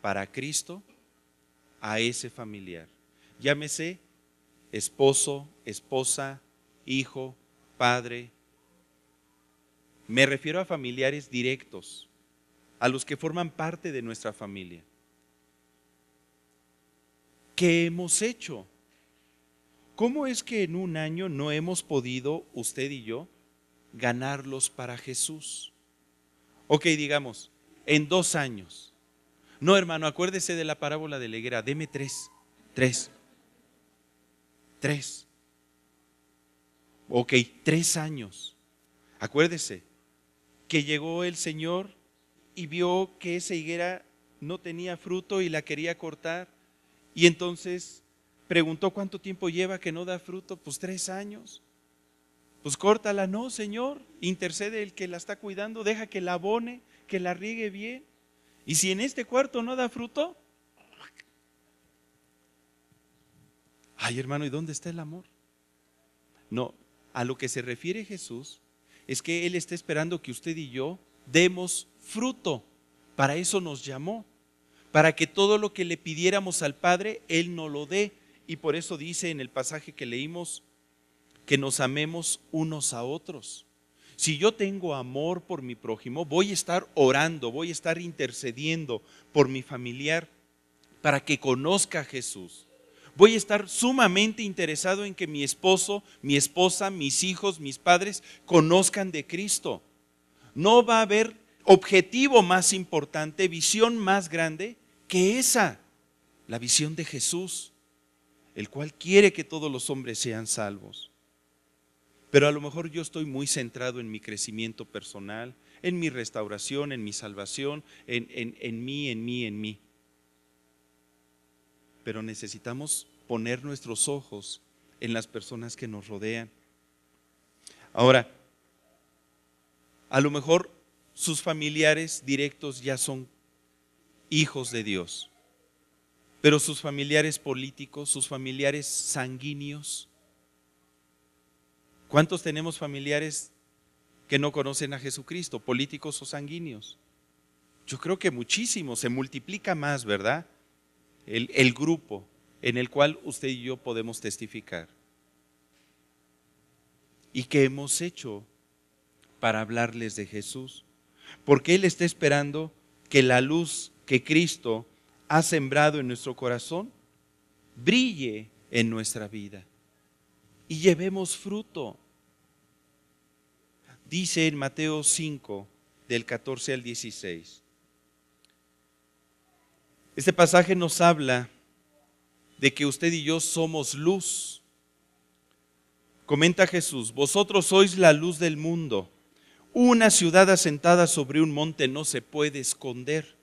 para Cristo a ese familiar? Llámese esposo, esposa, hijo, padre, me refiero a familiares directos, a los que forman parte de nuestra familia. ¿Qué hemos hecho? ¿Cómo es que en un año no hemos podido, usted y yo, ganarlos para Jesús? Ok, digamos, en dos años. No, hermano, acuérdese de la parábola de Leguera, Deme tres, tres, tres. Ok, tres años. Acuérdese, que llegó el Señor y vio que esa higuera no tenía fruto y la quería cortar. Y entonces preguntó cuánto tiempo lleva que no da fruto. Pues tres años. Pues córtala, no, Señor. Intercede el que la está cuidando, deja que la abone, que la riegue bien. Y si en este cuarto no da fruto, ay hermano, ¿y dónde está el amor? No, a lo que se refiere Jesús es que Él está esperando que usted y yo demos fruto. Para eso nos llamó, para que todo lo que le pidiéramos al Padre, Él no lo dé. Y por eso dice en el pasaje que leímos, que nos amemos unos a otros. Si yo tengo amor por mi prójimo, voy a estar orando, voy a estar intercediendo por mi familiar para que conozca a Jesús, voy a estar sumamente interesado en que mi esposo, mi esposa, mis hijos, mis padres conozcan de Cristo. No va a haber objetivo más importante, visión más grande que esa, la visión de Jesús, el cual quiere que todos los hombres sean salvos. Pero a lo mejor yo estoy muy centrado en mi crecimiento personal, en mi restauración, en mi salvación, en, en mí, en mí, en mí pero necesitamos poner nuestros ojos en las personas que nos rodean. Ahora, a lo mejor sus familiares directos ya son hijos de Dios, pero sus familiares políticos, sus familiares sanguíneos, ¿cuántos tenemos familiares que no conocen a Jesucristo, políticos o sanguíneos? Yo creo que muchísimos, se multiplica más, ¿verdad? el, grupo en el cual usted y yo podemos testificar. ¿Y qué hemos hecho para hablarles de Jesús? Porque Él está esperando que la luz que Cristo ha sembrado en nuestro corazón brille en nuestra vida y llevemos fruto. Dice en Mateo 5, del 14 al 16. Este pasaje nos habla de que usted y yo somos luz. Comenta Jesús, vosotros sois la luz del mundo. Una ciudad asentada sobre un monte no se puede esconder,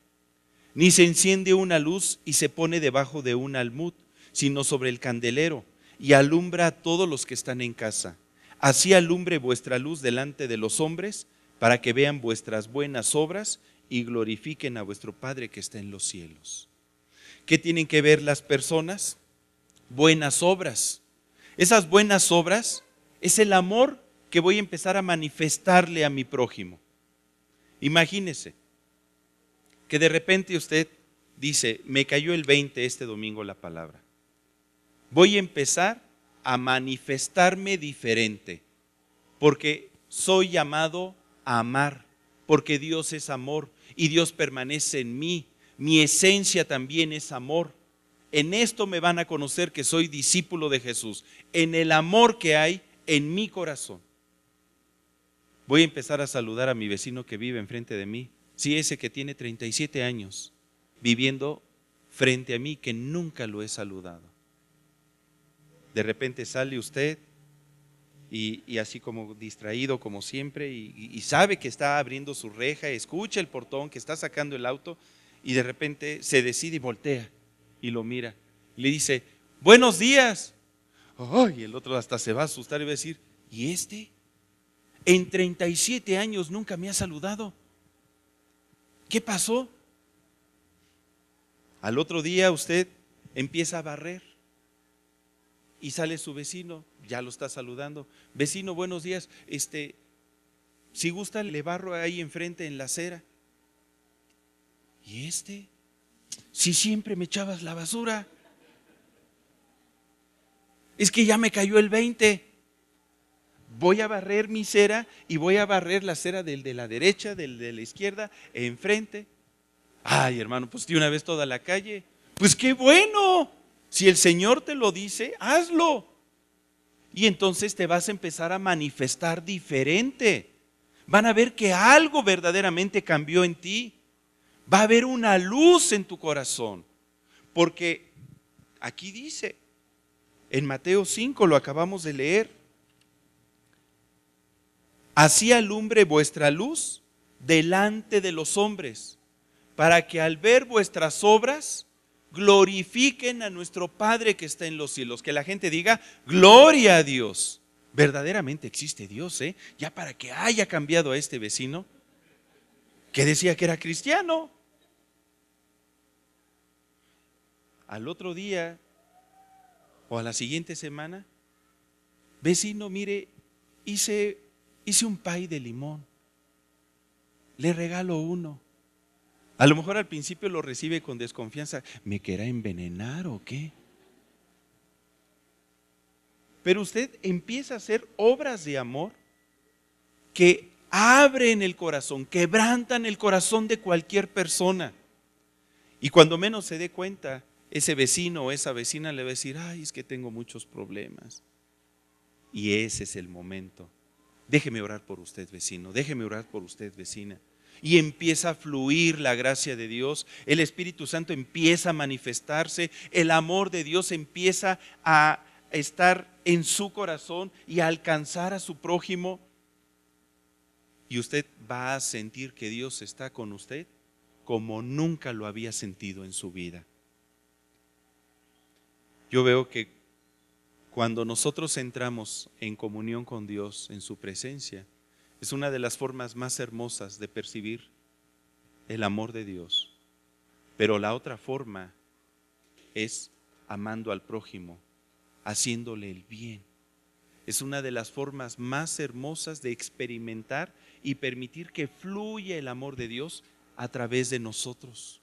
ni se enciende una luz y se pone debajo de un almud, sino sobre el candelero, y alumbra a todos los que están en casa. Así alumbre vuestra luz delante de los hombres, para que vean vuestras buenas obras y glorifiquen a vuestro Padre que está en los cielos. ¿Qué tienen que ver las personas? Buenas obras. Esas buenas obras es el amor que voy a empezar a manifestarle a mi prójimo. Imagínese que de repente usted dice, me cayó el 20 este domingo la palabra. Voy a empezar a manifestarme diferente, porque soy llamado a amar, porque Dios es amor, y Dios permanece en mí. Mi esencia también es amor. En esto me van a conocer que soy discípulo de Jesús, en el amor que hay en mi corazón. Voy a empezar a saludar a mi vecino que vive enfrente de mí. Sí, ese que tiene 37 años viviendo frente a mí, que nunca lo he saludado. De repente sale usted y, así como distraído como siempre y, sabe que está abriendo su reja, escucha el portón, que está sacando el auto y de repente se decide y voltea y lo mira. le dice, buenos días. y el otro hasta se va a asustar y va a decir, ¿y este? En 37 años nunca me ha saludado. ¿Qué pasó? Al otro día usted empieza a barrer y sale su vecino, ya lo está saludando. Vecino, buenos días. Este, si gusta, le barro ahí enfrente en la acera. ¿Y este? Si siempre me echabas la basura. Es que ya me cayó el 20. Voy a barrer mi cera y voy a barrer la cera del de la derecha, del de la izquierda, enfrente. Ay, hermano, pues de una vez toda la calle. Pues qué bueno. Si el Señor te lo dice, hazlo. Y entonces te vas a empezar a manifestar diferente. Van a ver que algo verdaderamente cambió en ti. Va a haber una luz en tu corazón. Porque aquí dice, en Mateo 5 lo acabamos de leer, así alumbre vuestra luz delante de los hombres, para que al ver vuestras obras, glorifiquen a nuestro Padre que está en los cielos. Que la gente diga, gloria a Dios. Verdaderamente existe Dios, ¿eh? Ya para que haya cambiado a este vecino que decía que era cristiano. Al otro día o a la siguiente semana, vecino, mire, hice, hice un pay de limón. Le regalo uno. A lo mejor al principio lo recibe con desconfianza. ¿Me querrá envenenar o qué? Pero usted empieza a hacer obras de amor que abren el corazón, quebrantan el corazón de cualquier persona. Y cuando menos se dé cuenta, ese vecino o esa vecina le va a decir, ay, es que tengo muchos problemas. Y ese es el momento. Déjeme orar por usted, vecino. Déjeme orar por usted, vecina y empieza a fluir la gracia de Dios, el Espíritu Santo empieza a manifestarse, el amor de Dios empieza a estar en su corazón y a alcanzar a su prójimo. Y usted va a sentir que Dios está con usted como nunca lo había sentido en su vida. Yo veo que cuando nosotros entramos en comunión con Dios, en su presencia, es una de las formas más hermosas de percibir el amor de Dios. Pero la otra forma es amando al prójimo, haciéndole el bien. Es una de las formas más hermosas de experimentar y permitir que fluya el amor de Dios a través de nosotros.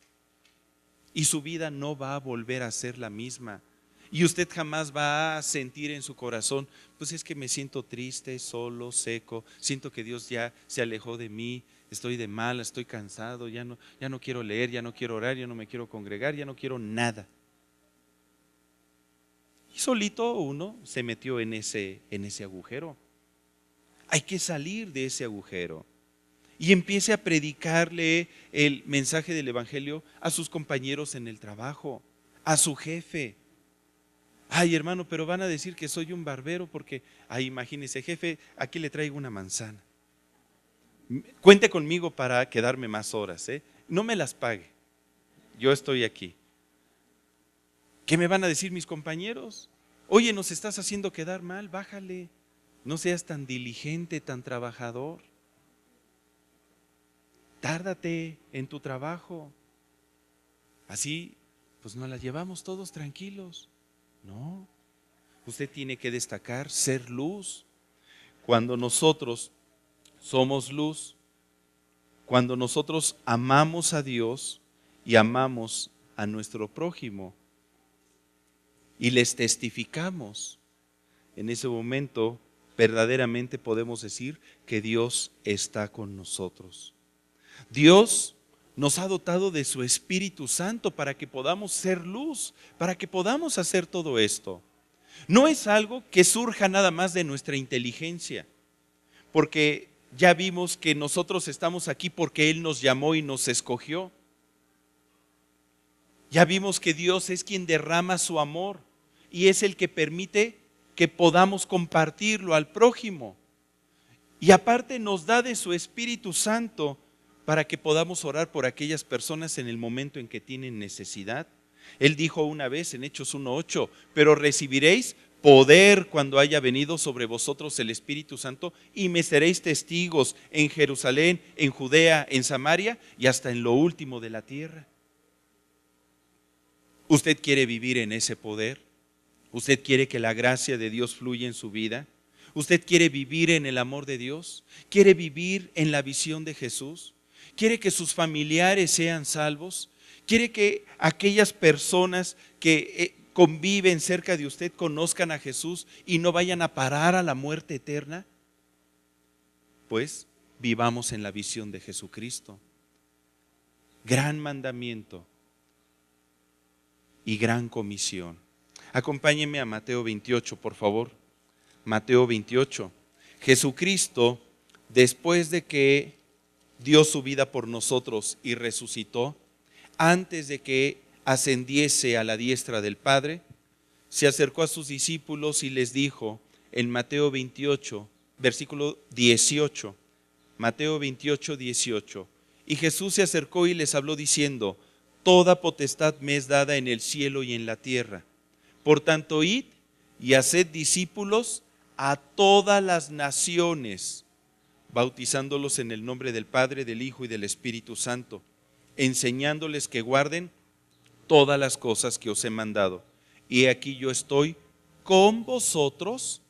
Y su vida no va a volver a ser la misma y usted jamás va a sentir en su corazón, pues es que me siento triste, solo, seco, siento que Dios ya se alejó de mí, estoy de mala, estoy cansado, ya no, ya no quiero leer, ya no quiero orar, ya no me quiero congregar, ya no quiero nada. Y solito uno se metió en ese, en ese agujero. Hay que salir de ese agujero. Y empiece a predicarle el mensaje del Evangelio a sus compañeros en el trabajo, a su jefe, Ay, hermano, pero van a decir que soy un barbero porque, ay, imagínese, jefe, aquí le traigo una manzana. Cuente conmigo para quedarme más horas, ¿eh? No me las pague. Yo estoy aquí. ¿Qué me van a decir mis compañeros? Oye, nos estás haciendo quedar mal, bájale. No seas tan diligente, tan trabajador. Tárdate en tu trabajo. Así, pues nos la llevamos todos tranquilos. No, usted tiene que destacar, ser luz. Cuando nosotros somos luz, cuando nosotros amamos a Dios y amamos a nuestro prójimo y les testificamos, en ese momento verdaderamente podemos decir que Dios está con nosotros. Dios nos ha dotado de su Espíritu Santo para que podamos ser luz, para que podamos hacer todo esto. No es algo que surja nada más de nuestra inteligencia, porque ya vimos que nosotros estamos aquí porque Él nos llamó y nos escogió. Ya vimos que Dios es quien derrama su amor y es el que permite que podamos compartirlo al prójimo. Y aparte nos da de su Espíritu Santo para que podamos orar por aquellas personas en el momento en que tienen necesidad. Él dijo una vez en Hechos 1.8, pero recibiréis poder cuando haya venido sobre vosotros el Espíritu Santo y me seréis testigos en Jerusalén, en Judea, en Samaria y hasta en lo último de la tierra. ¿Usted quiere vivir en ese poder? ¿Usted quiere que la gracia de Dios fluya en su vida? ¿Usted quiere vivir en el amor de Dios? ¿Quiere vivir en la visión de Jesús? quiere que sus familiares sean salvos, quiere que aquellas personas que eh, conviven cerca de usted conozcan a Jesús y no vayan a parar a la muerte eterna. Pues vivamos en la visión de Jesucristo. Gran mandamiento y gran comisión. Acompáñenme a Mateo 28, por favor. Mateo 28. Jesucristo, después de que dio su vida por nosotros y resucitó, antes de que ascendiese a la diestra del Padre, se acercó a sus discípulos y les dijo en Mateo 28, versículo 18, Mateo 28, 18, y Jesús se acercó y les habló diciendo, Toda potestad me es dada en el cielo y en la tierra. Por tanto, id y haced discípulos a todas las naciones bautizándolos en el nombre del Padre, del Hijo y del Espíritu Santo, enseñándoles que guarden todas las cosas que os he mandado. Y aquí yo estoy con vosotros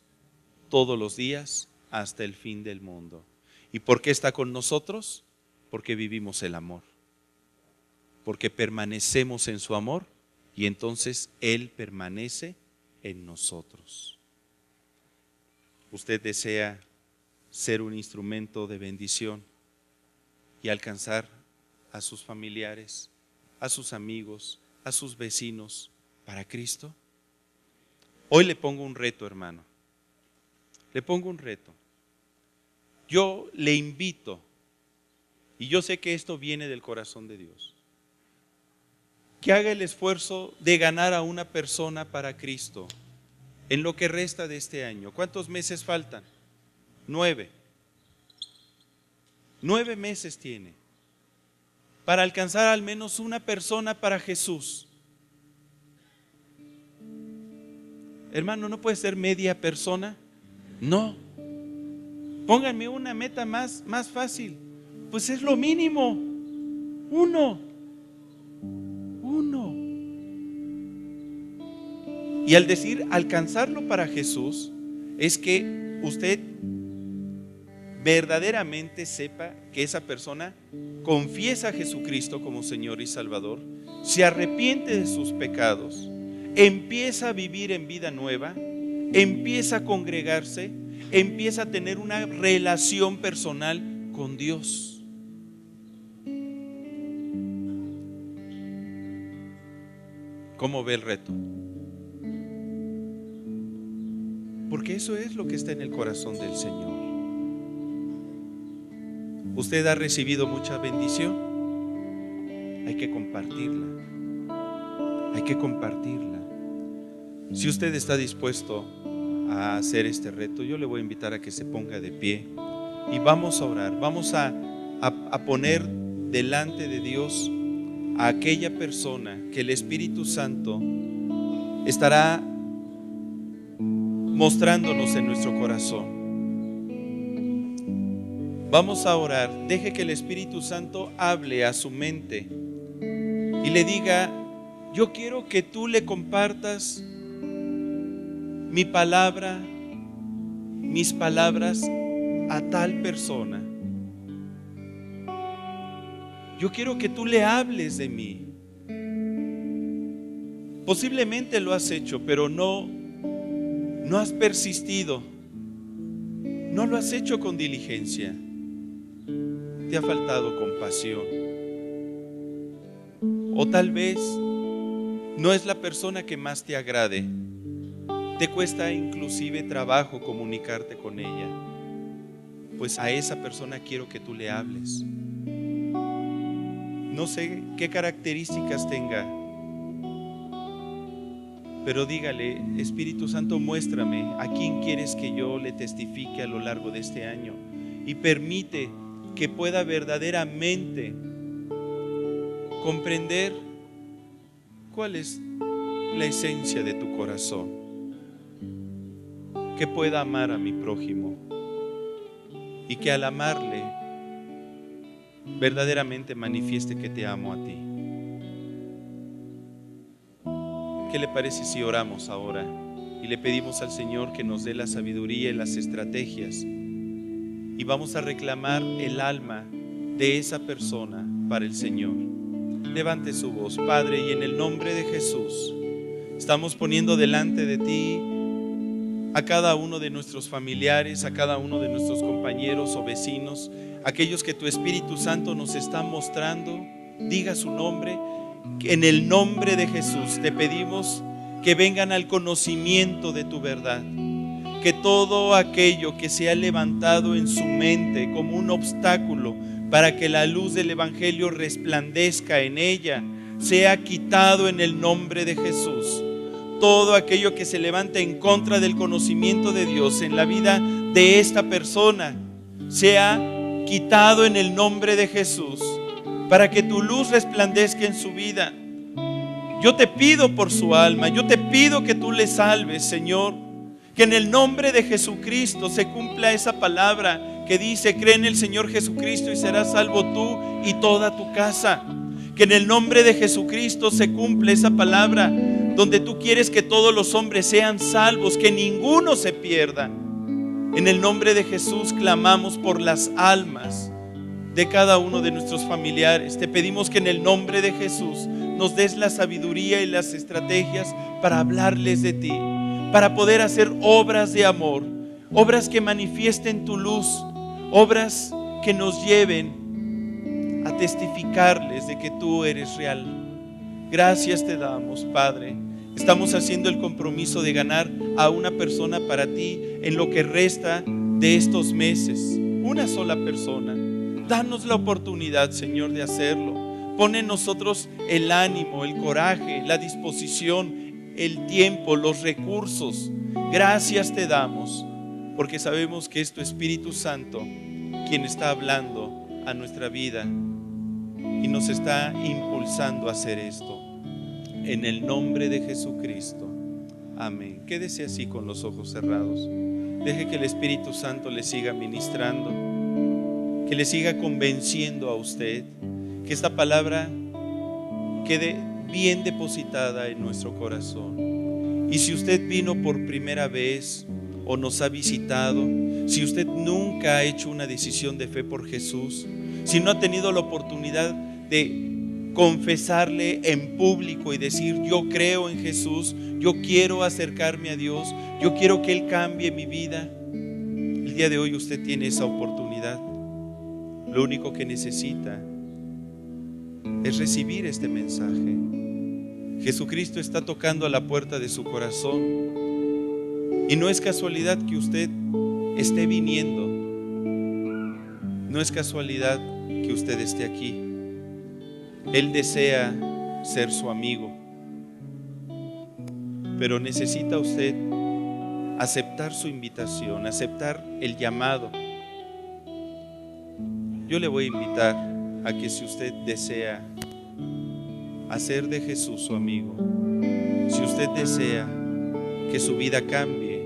todos los días hasta el fin del mundo. ¿Y por qué está con nosotros? Porque vivimos el amor, porque permanecemos en su amor y entonces Él permanece en nosotros. Usted desea ser un instrumento de bendición y alcanzar a sus familiares, a sus amigos, a sus vecinos para Cristo? Hoy le pongo un reto, hermano. Le pongo un reto. Yo le invito, y yo sé que esto viene del corazón de Dios, que haga el esfuerzo de ganar a una persona para Cristo en lo que resta de este año. ¿Cuántos meses faltan? Nueve. Nueve meses tiene para alcanzar al menos una persona para Jesús. Hermano, ¿no puede ser media persona? No. Pónganme una meta más, más fácil. Pues es lo mínimo. Uno. Uno. Y al decir alcanzarlo para Jesús, es que usted verdaderamente sepa que esa persona confiesa a Jesucristo como Señor y Salvador, se arrepiente de sus pecados, empieza a vivir en vida nueva, empieza a congregarse, empieza a tener una relación personal con Dios. ¿Cómo ve el reto? Porque eso es lo que está en el corazón del Señor. Usted ha recibido mucha bendición. Hay que compartirla. Hay que compartirla. Si usted está dispuesto a hacer este reto, yo le voy a invitar a que se ponga de pie y vamos a orar. Vamos a, poner delante de Dios a aquella persona que el Espíritu Santo estará mostrándonos en nuestro corazón. Vamos a orar. Deje que el Espíritu Santo hable a su mente y le diga, yo quiero que tú le compartas mi palabra, mis palabras a tal persona. Yo quiero que tú le hables de mí. Posiblemente lo has hecho, pero no no has persistido. No lo has hecho con diligencia te ha faltado compasión. O tal vez no es la persona que más te agrade. Te cuesta inclusive trabajo comunicarte con ella. Pues a esa persona quiero que tú le hables. No sé qué características tenga, pero dígale, Espíritu Santo, muéstrame a quién quieres que yo le testifique a lo largo de este año y permite que pueda verdaderamente comprender cuál es la esencia de tu corazón, que pueda amar a mi prójimo y que al amarle verdaderamente manifieste que te amo a ti. ¿Qué le parece si oramos ahora y le pedimos al Señor que nos dé la sabiduría y las estrategias? y vamos a reclamar el alma de esa persona para el Señor. Levante su voz, Padre, y en el nombre de Jesús estamos poniendo delante de ti a cada uno de nuestros familiares, a cada uno de nuestros compañeros o vecinos, aquellos que tu Espíritu Santo nos está mostrando, diga su nombre. En el nombre de Jesús te pedimos que vengan al conocimiento de tu verdad que todo aquello que se ha levantado en su mente como un obstáculo para que la luz del Evangelio resplandezca en ella, sea quitado en el nombre de Jesús. Todo aquello que se levanta en contra del conocimiento de Dios en la vida de esta persona, sea quitado en el nombre de Jesús, para que tu luz resplandezca en su vida. Yo te pido por su alma, yo te pido que tú le salves, Señor que en el nombre de Jesucristo se cumpla esa palabra que dice, cree en el Señor Jesucristo y serás salvo tú y toda tu casa. Que en el nombre de Jesucristo se cumpla esa palabra donde tú quieres que todos los hombres sean salvos, que ninguno se pierda. En el nombre de Jesús clamamos por las almas de cada uno de nuestros familiares. Te pedimos que en el nombre de Jesús nos des la sabiduría y las estrategias para hablarles de ti para poder hacer obras de amor, obras que manifiesten tu luz, obras que nos lleven a testificarles de que tú eres real. Gracias te damos, Padre. Estamos haciendo el compromiso de ganar a una persona para ti en lo que resta de estos meses. Una sola persona. Danos la oportunidad, Señor, de hacerlo. Pon en nosotros el ánimo, el coraje, la disposición, el tiempo, los recursos. Gracias te damos porque sabemos que es tu Espíritu Santo quien está hablando a nuestra vida y nos está impulsando a hacer esto. En el nombre de Jesucristo. Amén. Quédese así con los ojos cerrados. Deje que el Espíritu Santo le siga ministrando, que le siga convenciendo a usted, que esta palabra quede bien depositada en nuestro corazón. Y si usted vino por primera vez o nos ha visitado, si usted nunca ha hecho una decisión de fe por Jesús, si no ha tenido la oportunidad de confesarle en público y decir, yo creo en Jesús, yo quiero acercarme a Dios, yo quiero que Él cambie mi vida, el día de hoy usted tiene esa oportunidad. Lo único que necesita es recibir este mensaje. Jesucristo está tocando a la puerta de su corazón. Y no es casualidad que usted esté viniendo. No es casualidad que usted esté aquí. Él desea ser su amigo. Pero necesita usted aceptar su invitación, aceptar el llamado. Yo le voy a invitar que si usted desea hacer de Jesús su amigo, si usted desea que su vida cambie,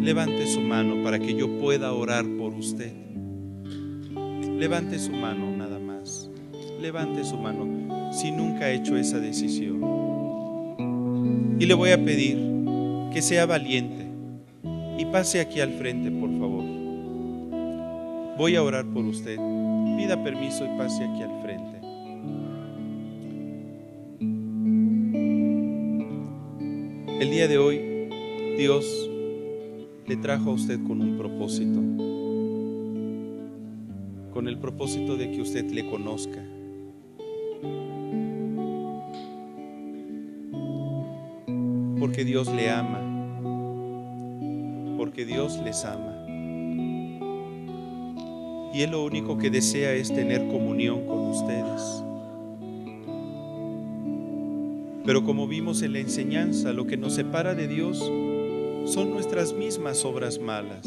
levante su mano para que yo pueda orar por usted. Levante su mano nada más. Levante su mano si nunca ha hecho esa decisión. Y le voy a pedir que sea valiente y pase aquí al frente, por favor. Voy a orar por usted pida permiso y pase aquí al frente. El día de hoy Dios le trajo a usted con un propósito, con el propósito de que usted le conozca. Porque Dios le ama, porque Dios les ama y Él lo único que desea es tener comunión con ustedes. Pero como vimos en la enseñanza, lo que nos separa de Dios son nuestras mismas obras malas.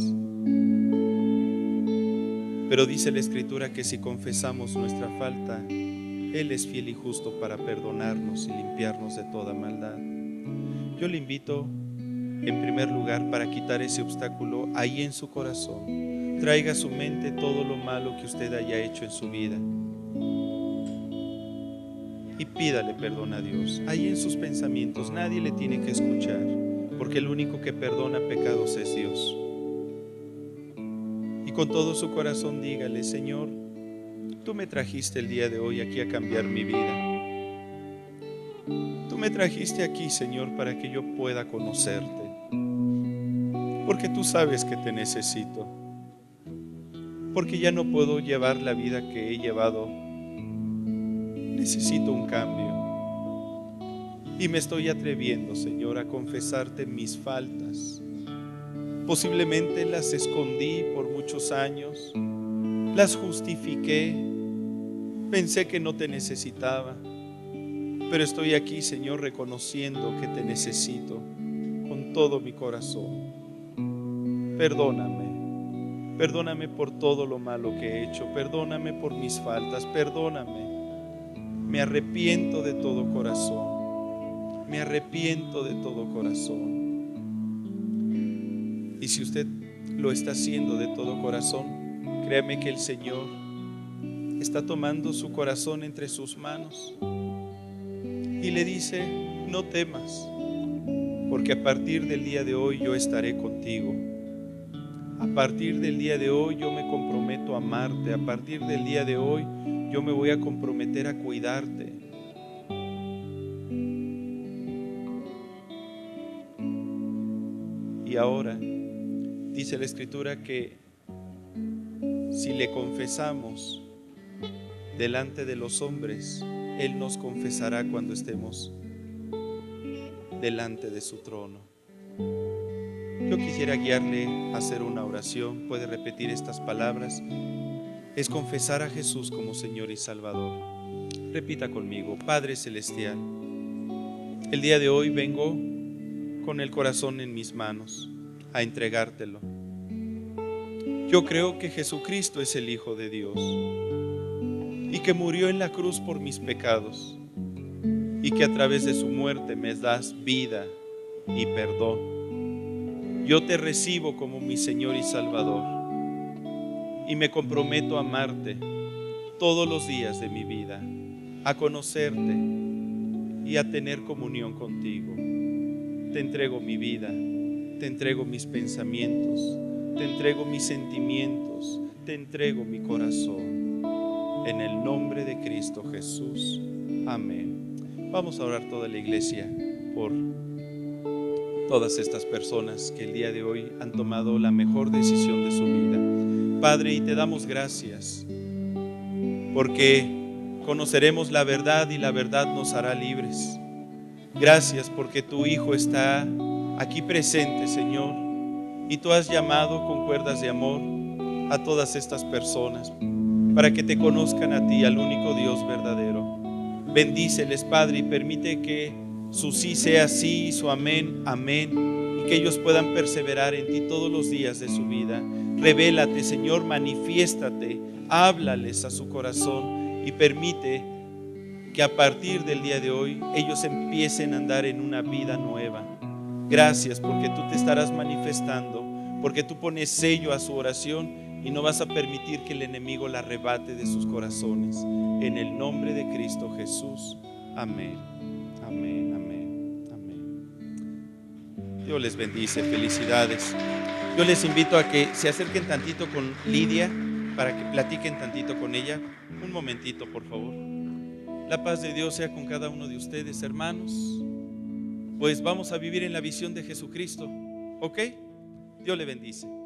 Pero dice la Escritura que si confesamos nuestra falta, Él es fiel y justo para perdonarnos y limpiarnos de toda maldad. Yo le invito, en primer lugar, para quitar ese obstáculo ahí en su corazón Traiga a su mente todo lo malo que usted haya hecho en su vida. Y pídale perdón a Dios. Ahí en sus pensamientos nadie le tiene que escuchar, porque el único que perdona pecados es Dios. Y con todo su corazón dígale, Señor, tú me trajiste el día de hoy aquí a cambiar mi vida. Tú me trajiste aquí, Señor, para que yo pueda conocerte. Porque tú sabes que te necesito porque ya no puedo llevar la vida que he llevado. Necesito un cambio. Y me estoy atreviendo, Señor, a confesarte mis faltas. Posiblemente las escondí por muchos años, las justifiqué, pensé que no te necesitaba, pero estoy aquí, Señor, reconociendo que te necesito con todo mi corazón. Perdóname Perdóname por todo lo malo que he hecho. Perdóname por mis faltas. Perdóname. Me arrepiento de todo corazón. Me arrepiento de todo corazón. Y si usted lo está haciendo de todo corazón, créame que el Señor está tomando su corazón entre sus manos y le dice, no temas, porque a partir del día de hoy yo estaré contigo a partir del día de hoy yo me comprometo a amarte, a partir del día de hoy yo me voy a comprometer a cuidarte. Y ahora dice la escritura que si le confesamos delante de los hombres, Él nos confesará cuando estemos delante de su trono. Yo quisiera guiarle a hacer una oración. Puede repetir estas palabras. Es confesar a Jesús como Señor y Salvador. Repita conmigo, Padre Celestial, el día de hoy vengo con el corazón en mis manos a entregártelo. Yo creo que Jesucristo es el Hijo de Dios y que murió en la cruz por mis pecados y que a través de su muerte me das vida y perdón yo te recibo como mi Señor y Salvador. Y me comprometo a amarte todos los días de mi vida, a conocerte y a tener comunión contigo. Te entrego mi vida, te entrego mis pensamientos, te entrego mis sentimientos, te entrego mi corazón. En el nombre de Cristo Jesús. Amén. Vamos a orar toda la iglesia por todas estas personas que el día de hoy han tomado la mejor decisión de su vida. Padre, y te damos gracias porque conoceremos la verdad y la verdad nos hará libres. Gracias porque tu Hijo está aquí presente, Señor, y tú has llamado con cuerdas de amor a todas estas personas para que te conozcan a ti, al único Dios verdadero. Bendíceles, Padre, y permite que su sí sea sí, su amén, amén, y que ellos puedan perseverar en ti todos los días de su vida. Revélate, Señor, manifiéstate, háblales a su corazón y permite que a partir del día de hoy ellos empiecen a andar en una vida nueva. Gracias porque tú te estarás manifestando, porque tú pones sello a su oración y no vas a permitir que el enemigo la arrebate de sus corazones. En el nombre de Cristo Jesús. Amén. Amén. Dios les bendice, felicidades. Yo les invito a que se acerquen tantito con Lidia para que platiquen tantito con ella. Un momentito, por favor. La paz de Dios sea con cada uno de ustedes, hermanos. Pues vamos a vivir en la visión de Jesucristo, ¿ok? Dios le bendice.